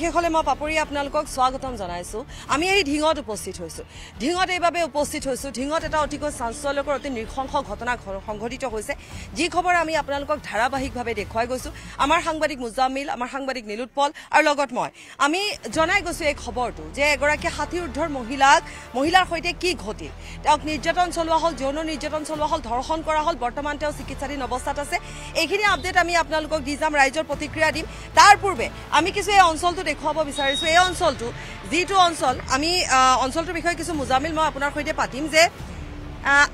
বিশেষলে মই পাপৰি আপোনালোকক স্বাগতম জনাইছোঁ আমি এই ঢিঙত উপস্থিত হৈছোঁ ঢিঙত এইবাবে উপস্থিত হৈছোঁ ঢিঙত এটা অতিকৈ চাঞ্চল্যকৰ অতি নৃশংস ঘটনা সংঘটিত হৈছে যি খবৰ আমি আপোনালোকক ধাৰাবাহিকভাৱে দেখুৱাই গৈছোঁ আমাৰ সাংবাদিক মুজামিল আমাৰ সাংবাদিক নীলোৎপল আৰু লগত মই আমি জনাই গৈছোঁ এই খবৰটো যে এগৰাকী ষাঠি উৰ্ধৰ মহিলাক মহিলাৰ সৈতে কি ঘটিল তেওঁক নিৰ্যাতন চলোৱা হ'ল যৌন নিৰ্যাতন চলোৱা হ'ল ধৰ্ষণ কৰা হ'ল বৰ্তমান তেওঁ চিকিৎসাধীন অৱস্থাত আছে এইখিনি আপডেট আমি আপোনালোকক দি যাম ৰাইজৰ প্ৰতিক্ৰিয়া দিম তাৰ পূৰ্বে আমি কিছু এই অঞ্চলটোত দেখুৱাব বিচাৰিছোঁ এই অঞ্চলটো যিটো অঞ্চল আমি অঞ্চলটোৰ বিষয়ে কিছু মোজামিল মই আপোনাৰ সৈতে পাতিম যে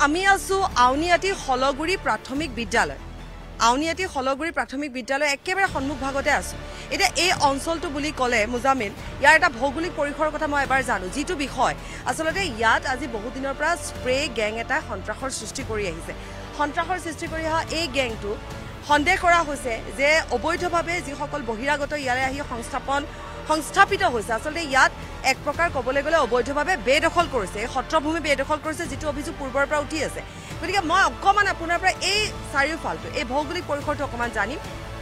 আমি আছোঁ আউনীআটী হলগুৰি প্ৰাথমিক বিদ্যালয় আউনীআটী হলগুৰি প্ৰাথমিক বিদ্যালয় একেবাৰে সন্মুখভাগতে আছোঁ এতিয়া এই অঞ্চলটো বুলি ক'লে মোজামিল ইয়াৰ এটা ভৌগোলিক পৰিসৰৰ কথা মই এবাৰ জানো যিটো বিষয় আচলতে ইয়াত আজি বহু দিনৰ পৰা স্প্ৰে গেং এটাই সন্ত্ৰাসৰ সৃষ্টি কৰি আহিছে সন্ত্ৰাসৰ সৃষ্টি কৰি অহা এই গেংটো সন্দেহ কৰা হৈছে যে অবৈধভাৱে যিসকল বহিৰাগত ইয়াৰে আহি সংস্থাপন সংস্থাপিত হৈছে আচলতে ইয়াত এক প্ৰকাৰ ক'বলৈ গ'লে অবৈধভাৱে বেদখল কৰিছে এই সত্ৰভূমি বেদখল কৰিছে যিটো অভিযোগ পূৰ্বৰ পৰা উঠি আছে গতিকে মই অকণমান আপোনাৰ পৰা এই চাৰিওফালটো এই ভৌগোলিক পৰিসৰটো অকণমান জানিম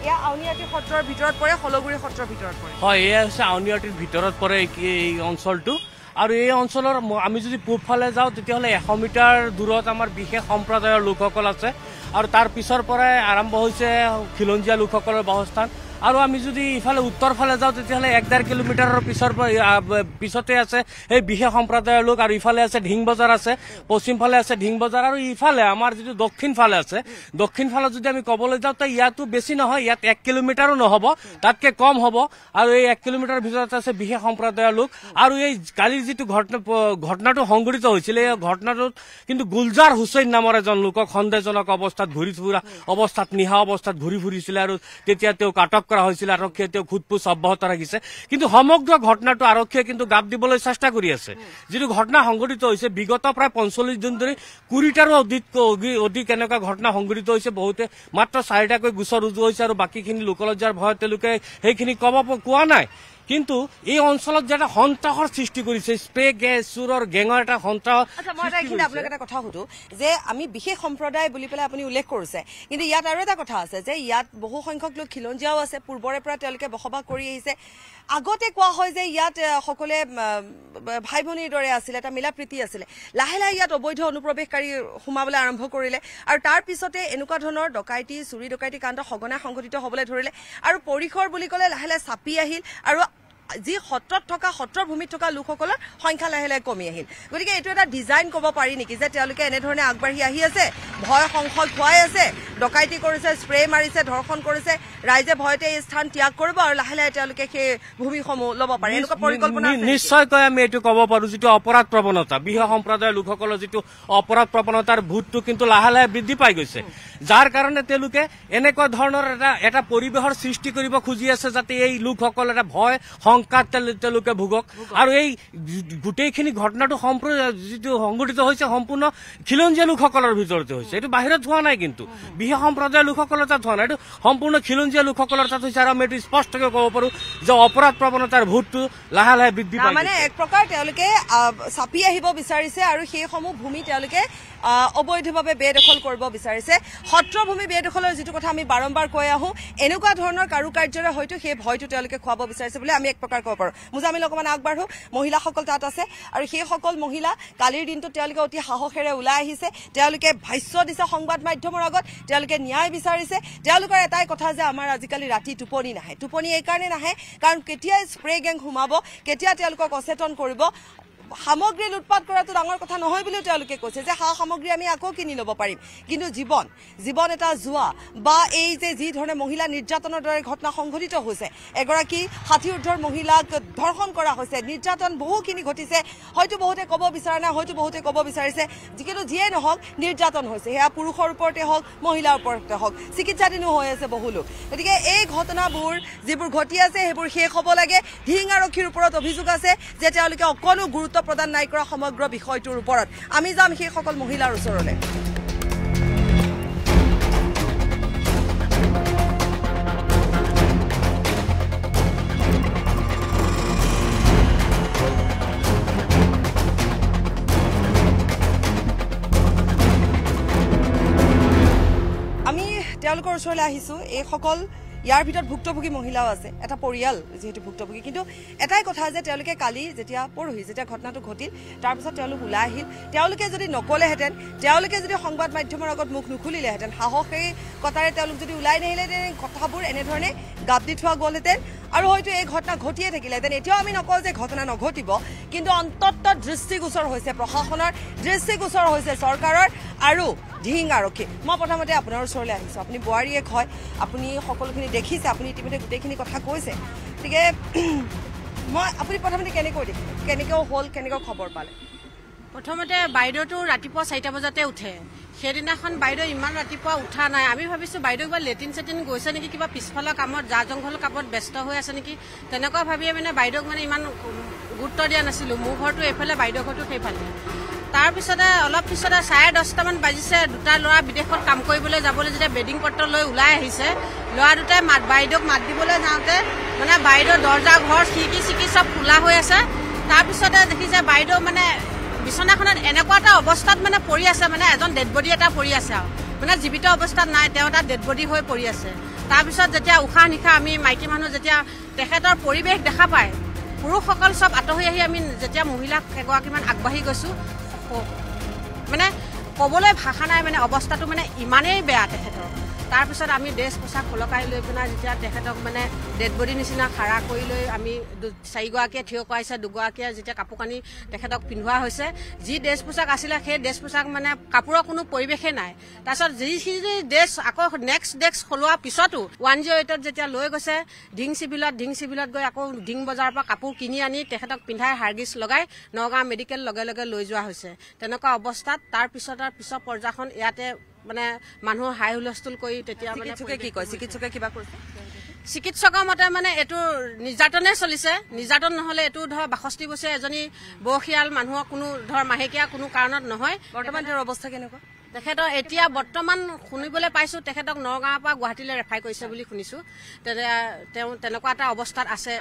এয়া আউনীআটি সত্ৰৰ ভিতৰত পৰে সলগুৰি সত্ৰৰ ভিতৰত পৰে হয় এয়া হৈছে আউনীআটিৰ ভিতৰত পৰে এই অঞ্চলটো আৰু এই অঞ্চলৰ আমি যদি পূবফালে যাওঁ তেতিয়াহ'লে এশ মিটাৰ দূৰত আমাৰ বিশেষ সম্প্ৰদায়ৰ লোকসকল আছে আৰু তাৰ পিছৰ পৰাই আৰম্ভ হৈছে খিলঞ্জীয়া লোকসকলৰ বাসস্থান আৰু আমি যদি ইফালে উত্তৰফালে যাওঁ তেতিয়াহ'লে এক ডেৰ কিলোমিটাৰৰ পিছৰ পৰা পিছতে আছে সেই বিশেষ সম্প্ৰদায়ৰ লোক আৰু ইফালে আছে ঢিং বজাৰ আছে পশ্চিম ফালে আছে ঢিং বজাৰ আৰু ইফালে আমাৰ যিটো দক্ষিণ ফালে আছে দক্ষিণ দক্ষিণফালে যদি আমি ক'বলৈ যাওঁ তে ইয়াতো বেছি নহয় ইয়াত এক কিলোমিটাৰো নহ'ব তাতকৈ কম হ'ব আৰু এই এক কিলোমিটাৰৰ ভিতৰত আছে বিশেষ সম্প্ৰদায়ৰ লোক আৰু এই কালিৰ যিটো ঘটনা ঘটনাটো সংঘটিত হৈছিলে এই ঘটনাটোত কিন্তু গুলজাৰ হুছেইন নামৰ এজন লোকক সন্দেহজনক অৱস্থাত ঘূৰি ফুৰা অৱস্থাত নিহা অৱস্থাত ঘূৰি ফুৰিছিলে আৰু তেতিয়া তেওঁক আটক করা হয়েছিল আরক্ষী এতিয়াও খুদপুস অব্যাহত রাখিছে কিন্তু সমগ্র ঘটনাটা আরক্ষী কিন্তু গাপ দিবল চেষ্টা করে আছে যে ঘটনা সংঘটিত হয়েছে বিগত প্রায় পঞ্চল্লিশ দিন ধরে কুড়িটার অধিক অধিক এনেকা ঘটনা সংঘটিত হয়েছে বহুতে মাত্র চারিটাকে গোচর রুজু হয়েছে আর বাকিখিন লোকলজ্জার ভয় সেইখিন কব কোয়া নাই কিন্তু এই অঞ্চলত যে সন্ত্ৰাসৰ সৃষ্টি কৰিছে স্প্ৰে গেছ চুৰৰ গেঙৰ এটা সন্ত্ৰাসো যে আমি বিশেষ সম্প্ৰদায় বুলি পেলাই আপুনি উল্লেখ কৰিছে কিন্তু ইয়াত আৰু এটা কথা আছে যে ইয়াত বহু সংখ্যক লোক খিলঞ্জীয়াও আছে পূৰ্বৰে পৰা তেওঁলোকে বসবাস কৰি আহিছে আগতে কোৱা হয় যে ইয়াত সকলোৱে ভাই ভনীৰ দৰে আছিলে এটা মিলা প্ৰীতি আছিলে লাহে লাহে ইয়াত অবৈধ অনুপ্ৰৱেশকাৰী সোমাবলৈ আৰম্ভ কৰিলে আৰু তাৰ পিছতে এনেকুৱা ধৰণৰ ডকাইটি চুৰি ডকাইতি কাণ্ড সঘনাই সংঘটিত হবলৈ ধৰিলে আৰু পৰিসৰ বুলি কলে লাহে লাহে চাপি আহিল আৰু যি সত্ৰত থকা সত্ৰৰ ভূমিত থকা লোকসকলৰ সংখ্যা লাহে লাহে কমি আহিল গতিকে এইটো এটা ডিজাইন ক'ব পাৰি নেকি যে তেওঁলোকে এনেধৰণে আগবাঢ়ি আহি আছে ভয় সংশয় খুৱাই আছে ডকাইতি কৰিছে স্প্ৰে মাৰিছে ধৰ্ষণ কৰিছে ৰাইজে ভয়তে এই স্থান ত্যাগ কৰিব আৰু লাহে লাহে তেওঁলোকে সেই ভূমিসমূহ ল'ব পাৰে এনেকুৱা পৰিকল্পনা নিশ্চয়কৈ আমি এইটো ক'ব পাৰোঁ যিটো অপৰাধ প্ৰৱণতা বৃহ সম্প্ৰদায়ৰ লোকসকলৰ যিটো অপৰাধ প্ৰৱণতাৰ ভূতটো কিন্তু লাহে লাহে বৃদ্ধি পাই গৈছে যাৰ কাৰণে তেওঁলোকে এনেকুৱা ধৰণৰ এটা এটা পৰিৱেশৰ সৃষ্টি কৰিব খুজি আছে যাতে এই লোকসকল এটা ভয় সংকাত তেওঁলোকে ভোগক আৰু এই গোটেইখিনি ঘটনাটো যিটো সংঘটিত হৈছে সম্পূৰ্ণ খিলঞ্জীয়া লোকসকলৰ ভিতৰতে হৈছে এইটো বাহিৰত হোৱা নাই কিন্তু বিহে সম্প্ৰদায়ৰ লোকসকলৰ তাত হোৱা নাই এইটো সম্পূৰ্ণ খিলঞ্জীয়া লোকসকলৰ তাত হৈছে আৰু আমি এইটো স্পষ্টকৈ ক'ব পাৰোঁ যে অপৰাধ প্ৰৱণতাৰ ভোটটো লাহে লাহে বৃদ্ধি পায় মানে এক প্ৰকাৰ তেওঁলোকে চাপি আহিব বিচাৰিছে আৰু সেইসমূহ ভূমি তেওঁলোকে অবৈধভাৱে বেদখল কৰিব বিচাৰিছে সত্ৰভূমি বেদখলৰ যিটো কথা আমি বাৰম্বাৰ কৈ আহোঁ এনেকুৱা ধৰণৰ কাৰুকাৰ্যৰে হয়তো সেই ভয়টো তেওঁলোকে খুৱাব বিচাৰিছে বুলি আমি এক প্ৰকাৰ ক'ব পাৰোঁ মোজা আমি অকণমান আগবাঢ়ো মহিলাসকল তাত আছে আৰু সেইসকল মহিলা কালিৰ দিনটো তেওঁলোকে অতি সাহসেৰে ওলাই আহিছে তেওঁলোকে ভাষ্য দিছে সংবাদ মাধ্যমৰ আগত তেওঁলোকে ন্যায় বিচাৰিছে তেওঁলোকৰ এটাই কথা যে আমাৰ আজিকালি ৰাতি টোপনি নাহে টোপনি এইকাৰণে নাহে কাৰণ কেতিয়াই স্প্ৰে গেং সোমাব কেতিয়া তেওঁলোকক অচেতন কৰিব সামগ্ৰী লুটপাত কৰাটো ডাঙৰ কথা নহয় বুলিও তেওঁলোকে কৈছে যে সা সামগ্ৰী আমি আকৌ কিনি ল'ব পাৰিম কিন্তু জীৱন জীৱন এটা যোৱা বা এই যে যি ধৰণে মহিলা নিৰ্যাতনৰ দৰে ঘটনা সংঘটিত হৈছে এগৰাকী ষাঠি উৰ্ধৰ মহিলাক ধৰ্ষণ কৰা হৈছে নিৰ্যাতন বহুখিনি ঘটিছে হয়তো বহুতে ক'ব বিচৰা নাই হয়তো বহুতে ক'ব বিচাৰিছে যিকোনো যিয়ে নহওক নিৰ্যাতন হৈছে সেয়া পুৰুষৰ ওপৰতে হওক মহিলাৰ ওপৰতে হওক চিকিৎসাধীনো হৈ আছে বহু লোক গতিকে এই ঘটনাবোৰ যিবোৰ ঘটি আছে সেইবোৰ শেষ হ'ব লাগে ধিং আৰক্ষীৰ ওপৰত অভিযোগ আছে যে তেওঁলোকে অকণো গুৰুত্ব গুৰুত্ব প্ৰদান নাই কৰা সমগ্ৰ বিষয়টোৰ ওপৰত আমি যাম সেইসকল মহিলাৰ ওচৰলৈ তেওঁলোকৰ ওচৰলৈ আহিছোঁ এইসকল ইয়াৰ ভিতৰত ভুক্তভোগী মহিলাও আছে এটা পৰিয়াল যিহেতু ভুক্তভোগী কিন্তু এটাই কথা যে তেওঁলোকে কালি যেতিয়া পৰহি যেতিয়া ঘটনাটো ঘটিল তাৰপিছত তেওঁলোক ওলাই আহিল তেওঁলোকে যদি নকলেহেঁতেন তেওঁলোকে যদি সংবাদ মাধ্যমৰ আগত মুখ নুখুলিলেহেঁতেন সাহসেই কথাৰে তেওঁলোক যদি ওলাই নাহিলেহেঁতেন কথাবোৰ এনেধৰণে গাপ দি থোৱা গ'লহেঁতেন আৰু হয়তো এই ঘটনা ঘটিয়ে থাকিলেহেঁতেন এতিয়াও আমি নকওঁ যে ঘটনা নঘটিব কিন্তু অন্তত দৃষ্টিগোচৰ হৈছে প্ৰশাসনৰ দৃষ্টিগোচৰ হৈছে চৰকাৰৰ আৰু ঢিং আৰক্ষী মই প্ৰথমতে আপোনাৰ ওচৰলৈ আহিছোঁ আপুনি বোৱাৰীয়ে কয় আপুনি সকলোখিনি দেখিছে আপুনি ইতিমধ্যে গোটেইখিনি কথা কৈছে গতিকে মই আপুনি প্ৰথমতে কেনেকৈ দেখিলে কেনেকৈ হ'ল কেনেকৈ খবৰ পালে প্ৰথমতে বাইদেউটো ৰাতিপুৱা চাৰিটা বজাতে উঠে সেইদিনাখন বাইদেউ ইমান ৰাতিপুৱা উঠা নাই আমি ভাবিছোঁ বাইদেউ কিবা লেট্ৰিন চেটিন গৈছে নেকি কিবা পিছফালৰ কামত জা জংঘল কামত ব্যস্ত হৈ আছে নেকি তেনেকুৱা ভাবিয়ে মানে বাইদেউক মানে ইমান গুৰুত্ব দিয়া নাছিলোঁ মোৰ ঘৰটো এইফালে বাইদেউ ঘৰটো সেইফালে তাৰপিছতে অলপ পিছতে চাৰে দহটামান বাজিছে দুটা ল'ৰা বিদেশত কাম কৰিবলৈ যাবলৈ যেতিয়া বেডিং পত্ৰ লৈ ওলাই আহিছে ল'ৰা দুটাই মাত বাইদেউক মাত দিবলৈ যাওঁতে মানে বাইদেউ দৰ্জা ঘৰ খিৰিকি চিকি চব খোলা হৈ আছে তাৰপিছতে দেখিছে বাইদেউ মানে বিচনাখনত এনেকুৱা এটা অৱস্থাত মানে পৰি আছে মানে এজন ডেড বডি এটা পৰি আছে আৰু মানে জীৱিত অৱস্থাত নাই তেওঁ এটা ডেড বডি হৈ পৰি আছে তাৰপিছত যেতিয়া উশাহ নিশাহ আমি মাইকী মানুহ যেতিয়া তেখেতৰ পৰিৱেশ দেখা পায় পুৰুষসকল চব আঁতৰি আহি আমি যেতিয়া মহিলাক কেগৰাকীমান আগবাঢ়ি গৈছোঁ মানে ক'বলৈ ভাষা নাই মানে অৱস্থাটো মানে ইমানেই বেয়া তেখেতৰ তাৰপিছত আমি ড্ৰেছ পোছাক ফলকাই লৈ পিনে যেতিয়া তেখেতক মানে ডেড বডি নিচিনা খাৰা কৰি লৈ আমি চাৰিগৰাকীয়ে থিয় কৰাইছে দুগৰাকীয়ে যেতিয়া কাপোৰ কানি তেখেতক পিন্ধোৱা হৈছে যি ড্ৰেছ পোছাক আছিলে সেই ড্ৰেছ পোছাক মানে কাপোৰৰ কোনো পৰিৱেশেই নাই তাৰপিছত যিখিনি ড্ৰেছ আকৌ নেক্সট ড্ৰেছ সলোৱাৰ পিছতো ওৱান জিৰ' এইটত যেতিয়া লৈ গৈছে ডিং চিভিলত ডিং চিভিলত গৈ আকৌ ডিং বজাৰৰ পৰা কাপোৰ কিনি আনি তেখেতক পিন্ধাই হাৰ্গিজ লগাই নগাঁও মেডিকেল লগে লগে লৈ যোৱা হৈছে তেনেকুৱা অৱস্থাত তাৰপিছত আৰু পিছৰ পৰ্যায়খন ইয়াতে মানে মানুহ হাই হুলস্থুল কৰি তেতিয়া চিকিৎসকে কি কয় চিকিৎসকে কিবা কৰিছে চিকিৎসকৰ মতে মানে এইটো নিৰ্যাতনে চলিছে নিৰ্যাতন নহলে এইটো ধৰ বাষষ্ঠি বছৰীয়া এজনী বয়সীয়াল মানুহৰ কোনো ধৰ মাহেকীয়া কোনো কাৰণত নহয় বৰ্তমান অৱস্থা কেনেকুৱা তেখেতৰ এতিয়া বৰ্তমান শুনিবলৈ পাইছোঁ তেখেতক নগাঁৱৰ পৰা গুৱাহাটীলৈ ৰেফাৰ কৰিছে বুলি শুনিছোঁ তেতিয়া তেওঁ তেনেকুৱা এটা অৱস্থাত আছে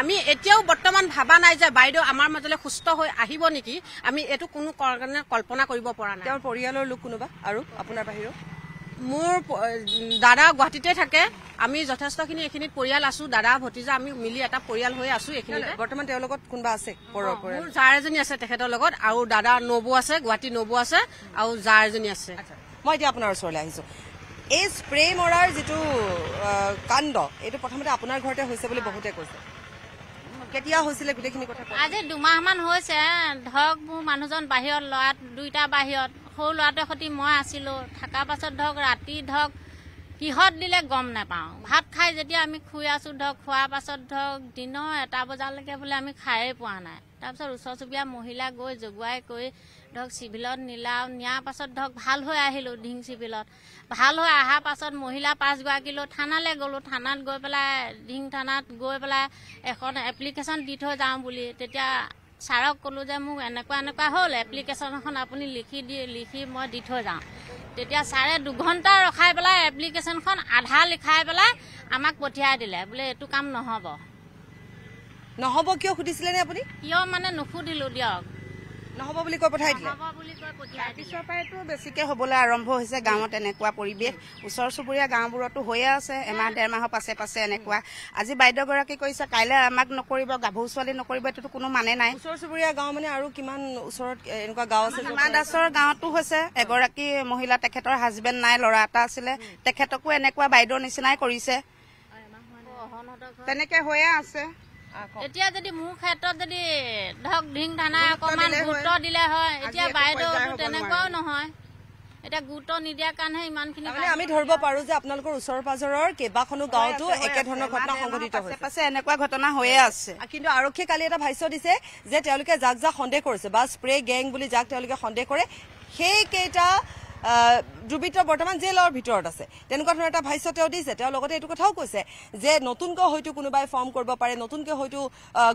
আমি এতিয়াও বৰ্তমান ভবা নাই যে বাইদেউ আমাৰ মাজলৈ সুস্থ হৈ আহিব নেকি আমি এইটো কোনো কাৰণে কল্পনা কৰিব পৰা নাই তেওঁৰ পৰিয়ালৰ লোক কোনোবা আৰু আপোনাৰ বাহিৰেও মোৰ দাদা গুৱাহাটীতে থাকে আমি যথেষ্টখিনি এইখিনিত পৰিয়াল আছো দাদা ভতিজা আমি মিলি এটা পৰিয়াল হৈ আছো এইখিনি বৰ্তমান তেওঁৰ লগত কোনোবা আছে মোৰ জাৰ এজনী আছে তেখেতৰ লগত আৰু দাদা নবৌ আছে গুৱাহাটী নবৌ আছে আৰু জাৰ এজনী আছে মই এতিয়া আপোনাৰ ওচৰলৈ আহিছো এই স্প্ৰে মৰাৰ যিটো কাণ্ড এইটো প্ৰথমতে আপোনাৰ ঘৰতে হৈছে বুলি বহুতে কৈছে কেতিয়া হৈছিলে গোটেইখিনি কথা আজি দুমাহমান হৈছে ধৰক মোৰ মানুহজন বাহিৰত ল'ৰা দুইটা বাহিৰত সৰু ল'ৰাটোৰ সৈতে মই আছিলোঁ থকাৰ পাছত ধৰক ৰাতি ধৰক কিহত দিলে গম নাপাওঁ ভাত খাই যেতিয়া আমি খুৰি আছোঁ ধৰক খোৱাৰ পাছত ধৰক দিনৰ এটা বজালৈকে বোলে আমি খায়েই পোৱা নাই তাৰপিছত ওচৰ চুবুৰীয়া মহিলা গৈ জগুৱাই কৰি ধৰক চিভিলত নিলা নিয়াৰ পাছত ধৰক ভাল হৈ আহিলোঁ ধিং চিভিলত ভাল হৈ অহাৰ পাছত মহিলা পাঁচগৰাকীলৈ থানালৈ গ'লোঁ থানাত গৈ পেলাই ধিং থানাত গৈ পেলাই এখন এপ্লিকেশ্যন দি থৈ যাওঁ বুলি তেতিয়া ছাৰক ক'লোঁ যে মোক এনেকুৱা এনেকুৱা হ'ল এপ্লিকেশ্যনখন আপুনি লিখি দি লিখি মই দি থৈ যাওঁ তেতিয়া ছাৰে দুঘণ্টা ৰখাই পেলাই এপ্লিকেশ্যনখন আধা লিখাই পেলাই আমাক পঠিয়াই দিলে বোলে এইটো কাম নহ'ব নহ'ব কিয় সুধিছিলেনে আপুনি কিয় মানে নুসুধিলোঁ দিয়ক নহব বুলি কৈ পঠাই দিলে তাৰপিছৰ পৰাইতো বেছিকে হবলৈ আৰম্ভ হৈছে গাঁৱত এনেকুৱা পৰিৱেশ ওচৰ চুবুৰীয়া গাঁওবোৰতো হৈয়ে আছে এমাহ ডেৰ মাহৰ পাছে পাছে এনেকুৱা আজি বাইদেউগৰাকী কৈছে কাইলৈ আমাক নকৰিব গাভৰু ছোৱালী নকৰিব এইটোতো কোনো মানে নাই ওচৰ চুবুৰীয়া গাঁও মানে আৰু কিমান ওচৰত এনেকুৱা গাঁও আছে হিমা দাসৰ গাঁৱতো হৈছে এগৰাকী মহিলা তেখেতৰ হাজবেণ্ড নাই ল'ৰা এটা আছিলে তেখেতকো এনেকুৱা বাইদেউৰ নিচিনাই কৰিছে তেনেকে হৈয়ে আছে এতিয়া যদি মোৰ ক্ষেত্ৰত যদি ধৰক ঢিং থানাই অকণমান গুৰুত্ব দিলে হয় এতিয়া বাইদেউ তেনেকুৱাও নহয় এতিয়া গুৰুত্ব নিদিয়াৰ কাৰণে ইমানখিনি আমি ধৰিব পাৰো যে আপোনালোকৰ ওচৰ পাজৰৰ কেইবাখনো গাঁৱতো একেধৰণৰ ঘটনা সংঘটিত হৈছে এনেকুৱা ঘটনা হৈয়ে আছে কিন্তু আৰক্ষীয়ে কালি এটা ভাষ্য দিছে যে তেওঁলোকে যাক যাক সন্দেহ কৰিছে বা স্প্ৰে গেং বুলি যাক তেওঁলোকে সন্দেহ কৰে সেইকেইটা দুৰ্বৃত্ত বৰ্তমান জেলৰ ভিতৰত আছে তেনেকুৱা ধৰণৰ এটা ভাষ্য তেওঁ দিছে তেওঁ লগতে এইটো কথাও কৈছে যে নতুনকৈ হয়তো কোনোবাই ফৰ্ম কৰিব পাৰে নতুনকৈ হয়তো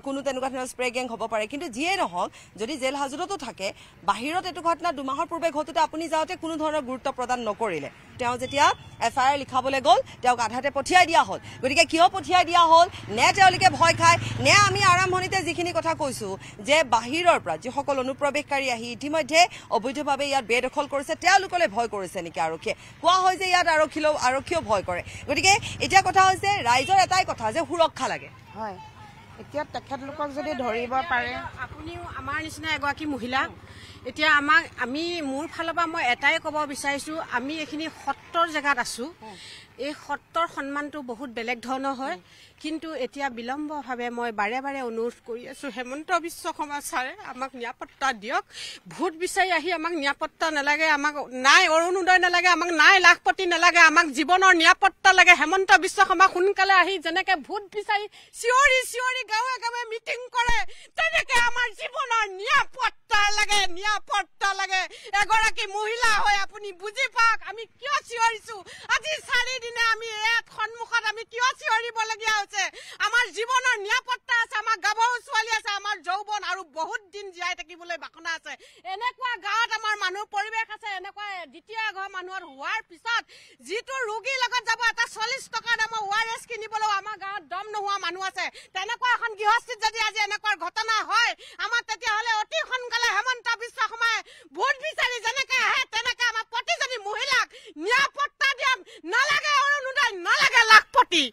কোনো তেনেকুৱা ধৰণৰ স্প্ৰে গেং হ'ব পাৰে কিন্তু যিয়েই নহওক যদি জেল হাজতো থাকে বাহিৰত এইটো ঘটনা দুমাহৰ পূৰ্বে ঘটোতে আপুনি যাওঁতে কোনো ধৰণৰ গুৰুত্ব প্ৰদান নকৰিলে তেওঁ যেতিয়া এফ আই আৰ লিখাবলৈ গ'ল তেওঁক আধাতে পঠিয়াই দিয়া হ'ল গতিকে কিয় পঠিয়াই দিয়া হ'ল নে তেওঁলোকে ভয় খায় নে আমি আৰম্ভণিতে যিখিনি কথা কৈছোঁ যে বাহিৰৰ পৰা যিসকল অনুপ্ৰৱেশকাৰী আহি ইতিমধ্যে অবৈধভাৱে ইয়াত বেদখল কৰিছে তেওঁলোকৰ সকলে ভয় কৰিছে নেকি আৰক্ষীয়ে কোৱা হয় যে ইয়াত আৰক্ষীলৈ আৰক্ষীয়েও ভয় কৰে গতিকে এতিয়া কথা হৈছে ৰাইজৰ এটাই কথা যে সুৰক্ষা লাগে হয় এতিয়া তেখেতলোকক যদি ধৰিব পাৰে আপুনিও আমাৰ নিচিনা এগৰাকী মহিলা এতিয়া আমাক আমি মোৰ ফালৰ পৰা মই এটাই ক'ব বিচাৰিছোঁ আমি এইখিনি সত্ৰৰ জেগাত আছোঁ এই সত্ৰৰ সন্মানটো বহুত বেলেগ ধৰণৰ হয় কিন্তু এতিয়া বিলম্বভাৱে মই বাৰে বাৰে অনুৰোধ কৰি আছো হেমন্ত বিশ্ব শৰ্মা ছাৰে আমাক নিৰাপত্তা দিয়ক ভোট বিচাৰি আহি আমাক নিৰাপত্তা নালাগে আমাক নাই অৰুণোদয় নালাগে আমাক নাই লাখ পাতি নালাগে আমাক জীৱনৰ নিৰাপত্তা লাগে হেমন্ত বিশ্ব শৰ্মা সোনকালে আহি যেনেকে ভোট বিচাৰি চিঞৰি চিঞৰি গাঁৱে গাঁৱে মিটিং কৰে তেনেকে আমাৰ জীৱনৰ নিৰাপত্তা লাগে নিৰাপত্তা লাগে এগৰাকী মহিলা হৈ আপুনি বুজি পাওক আমি কিয় চিঞৰিছো আজি চাৰিদিনে আমি ইয়াত সন্মুখত আমি কিয় চিঞৰিবলগীয়া আছে আমাৰ জীৱনৰ নিৰাপত্তা আছে আমাৰ গাভৰু ছোৱালী আছে আমাৰ যৌৱন আৰু বহুত দিন জীয়াই থাকিবলৈ বাসনা আছে এনেকুৱা গাঁৱত আমাৰ মানুহ পৰিৱেশ আছে এনেকুৱা দ্বিতীয় এঘৰ মানুহৰ হোৱাৰ পিছত যিটো ৰোগীৰ লগত যাব এটা চল্লিছ টকা দামৰ ৱাই এছ কিনিবলৈও আমাৰ গাঁৱত দম নোহোৱা মানুহ আছে তেনেকুৱা এখন গৃহস্থিত যদি আজি এনেকুৱা ঘটনা হয় আমাৰ তেতিয়াহ'লে অতি সোনকালে হেমন্ত বিশ্ব শৰ্মাই ভোট বিচাৰি যেনেকে আহে তেনেকে আমাৰ প্ৰতিজনী মহিলাক নিৰাপত্তা দিয়াম নালাগে অৰুণোদয় নালাগে লাখপতি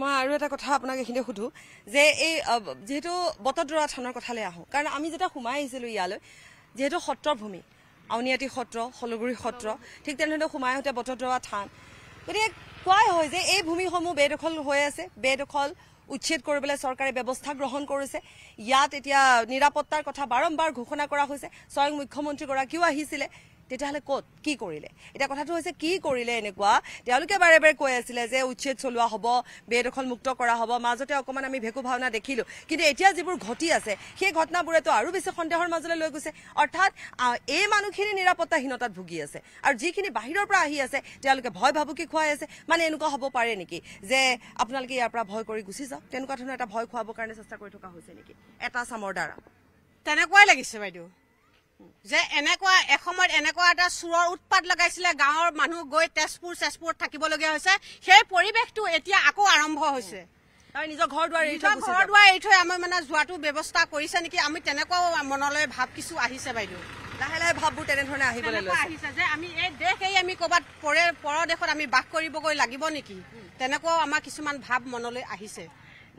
মই আৰু এটা কথা আপোনাক এইখিনিতে সুধো যে এই যিহেতু বটদ্ৰৱা থানৰ কথালৈ আহোঁ কাৰণ আমি যেতিয়া সোমাই আহিছিলোঁ ইয়ালৈ যিহেতু সত্ৰ ভূমি আউনীআটী সত্ৰ সলুগুৰি সত্ৰ ঠিক তেনেধৰণে সোমাই আহোঁতে বটদ্ৰৱা থান গতিকে কোৱাই হয় যে এই ভূমিসমূহ বেদখল হৈ আছে বেদখল উচ্ছেদ কৰিবলৈ চৰকাৰে ব্যৱস্থা গ্ৰহণ কৰিছে ইয়াত এতিয়া নিৰাপত্তাৰ কথা বাৰম্বাৰ ঘোষণা কৰা হৈছে স্বয়ং মুখ্যমন্ত্ৰীগৰাকীও আহিছিলে তেতিয়াহ'লে ক'ত কি কৰিলে এতিয়া কথাটো হৈছে কি কৰিলে এনেকুৱা তেওঁলোকে বাৰে বাৰে কৈ আছিলে যে উচ্ছেদ চলোৱা হ'ব বেদখল মুক্ত কৰা হ'ব মাজতে অকণমান আমি ভেকু ভাওনা দেখিলোঁ কিন্তু এতিয়া যিবোৰ ঘটি আছে সেই ঘটনাবোৰেতো আৰু বেছি সন্দেহৰ মাজলৈ লৈ গৈছে অৰ্থাৎ এই মানুহখিনি নিৰাপত্তাহীনতাত ভুগি আছে আৰু যিখিনি বাহিৰৰ পৰা আহি আছে তেওঁলোকে ভয় ভাবুকি খুৱাই আছে মানে এনেকুৱা হ'ব পাৰে নেকি যে আপোনালোকে ইয়াৰ পৰা ভয় কৰি গুচি যাওক তেনেকুৱা ধৰণৰ এটা ভয় খুৱাবৰ কাৰণে চেষ্টা কৰি থকা হৈছে নেকি এটা চামৰ দ্বাৰা তেনেকুৱাই লাগিছে বাইদেউ যে এনেকুৱা এসময়ত এনেকুৱা এটা চোৰৰ উৎপাত লগাইছিলে গাঁৱৰ মানুহ গৈ তেজপুৰ চেজপুৰত থাকিবলগীয়া হৈছে সেই পৰিৱেশটো এতিয়া আকৌ আৰম্ভ হৈছে এৰি থৈ আমি মানে যোৱাটো ব্যৱস্থা কৰিছে নেকি আমি তেনেকুৱাও মনলৈ ভাৱ কিছু আহিছে বাইদেউ লাহে লাহে ভাৱবোৰ তেনেধৰণে আহিবলৈ আহিছে যে আমি এই দেশ এই আমি ক'ৰবাত পৰে পৰ আমি বাস কৰিবগৈ লাগিব নেকি তেনেকুৱাও আমাৰ কিছুমান ভাৱ মনলৈ আহিছে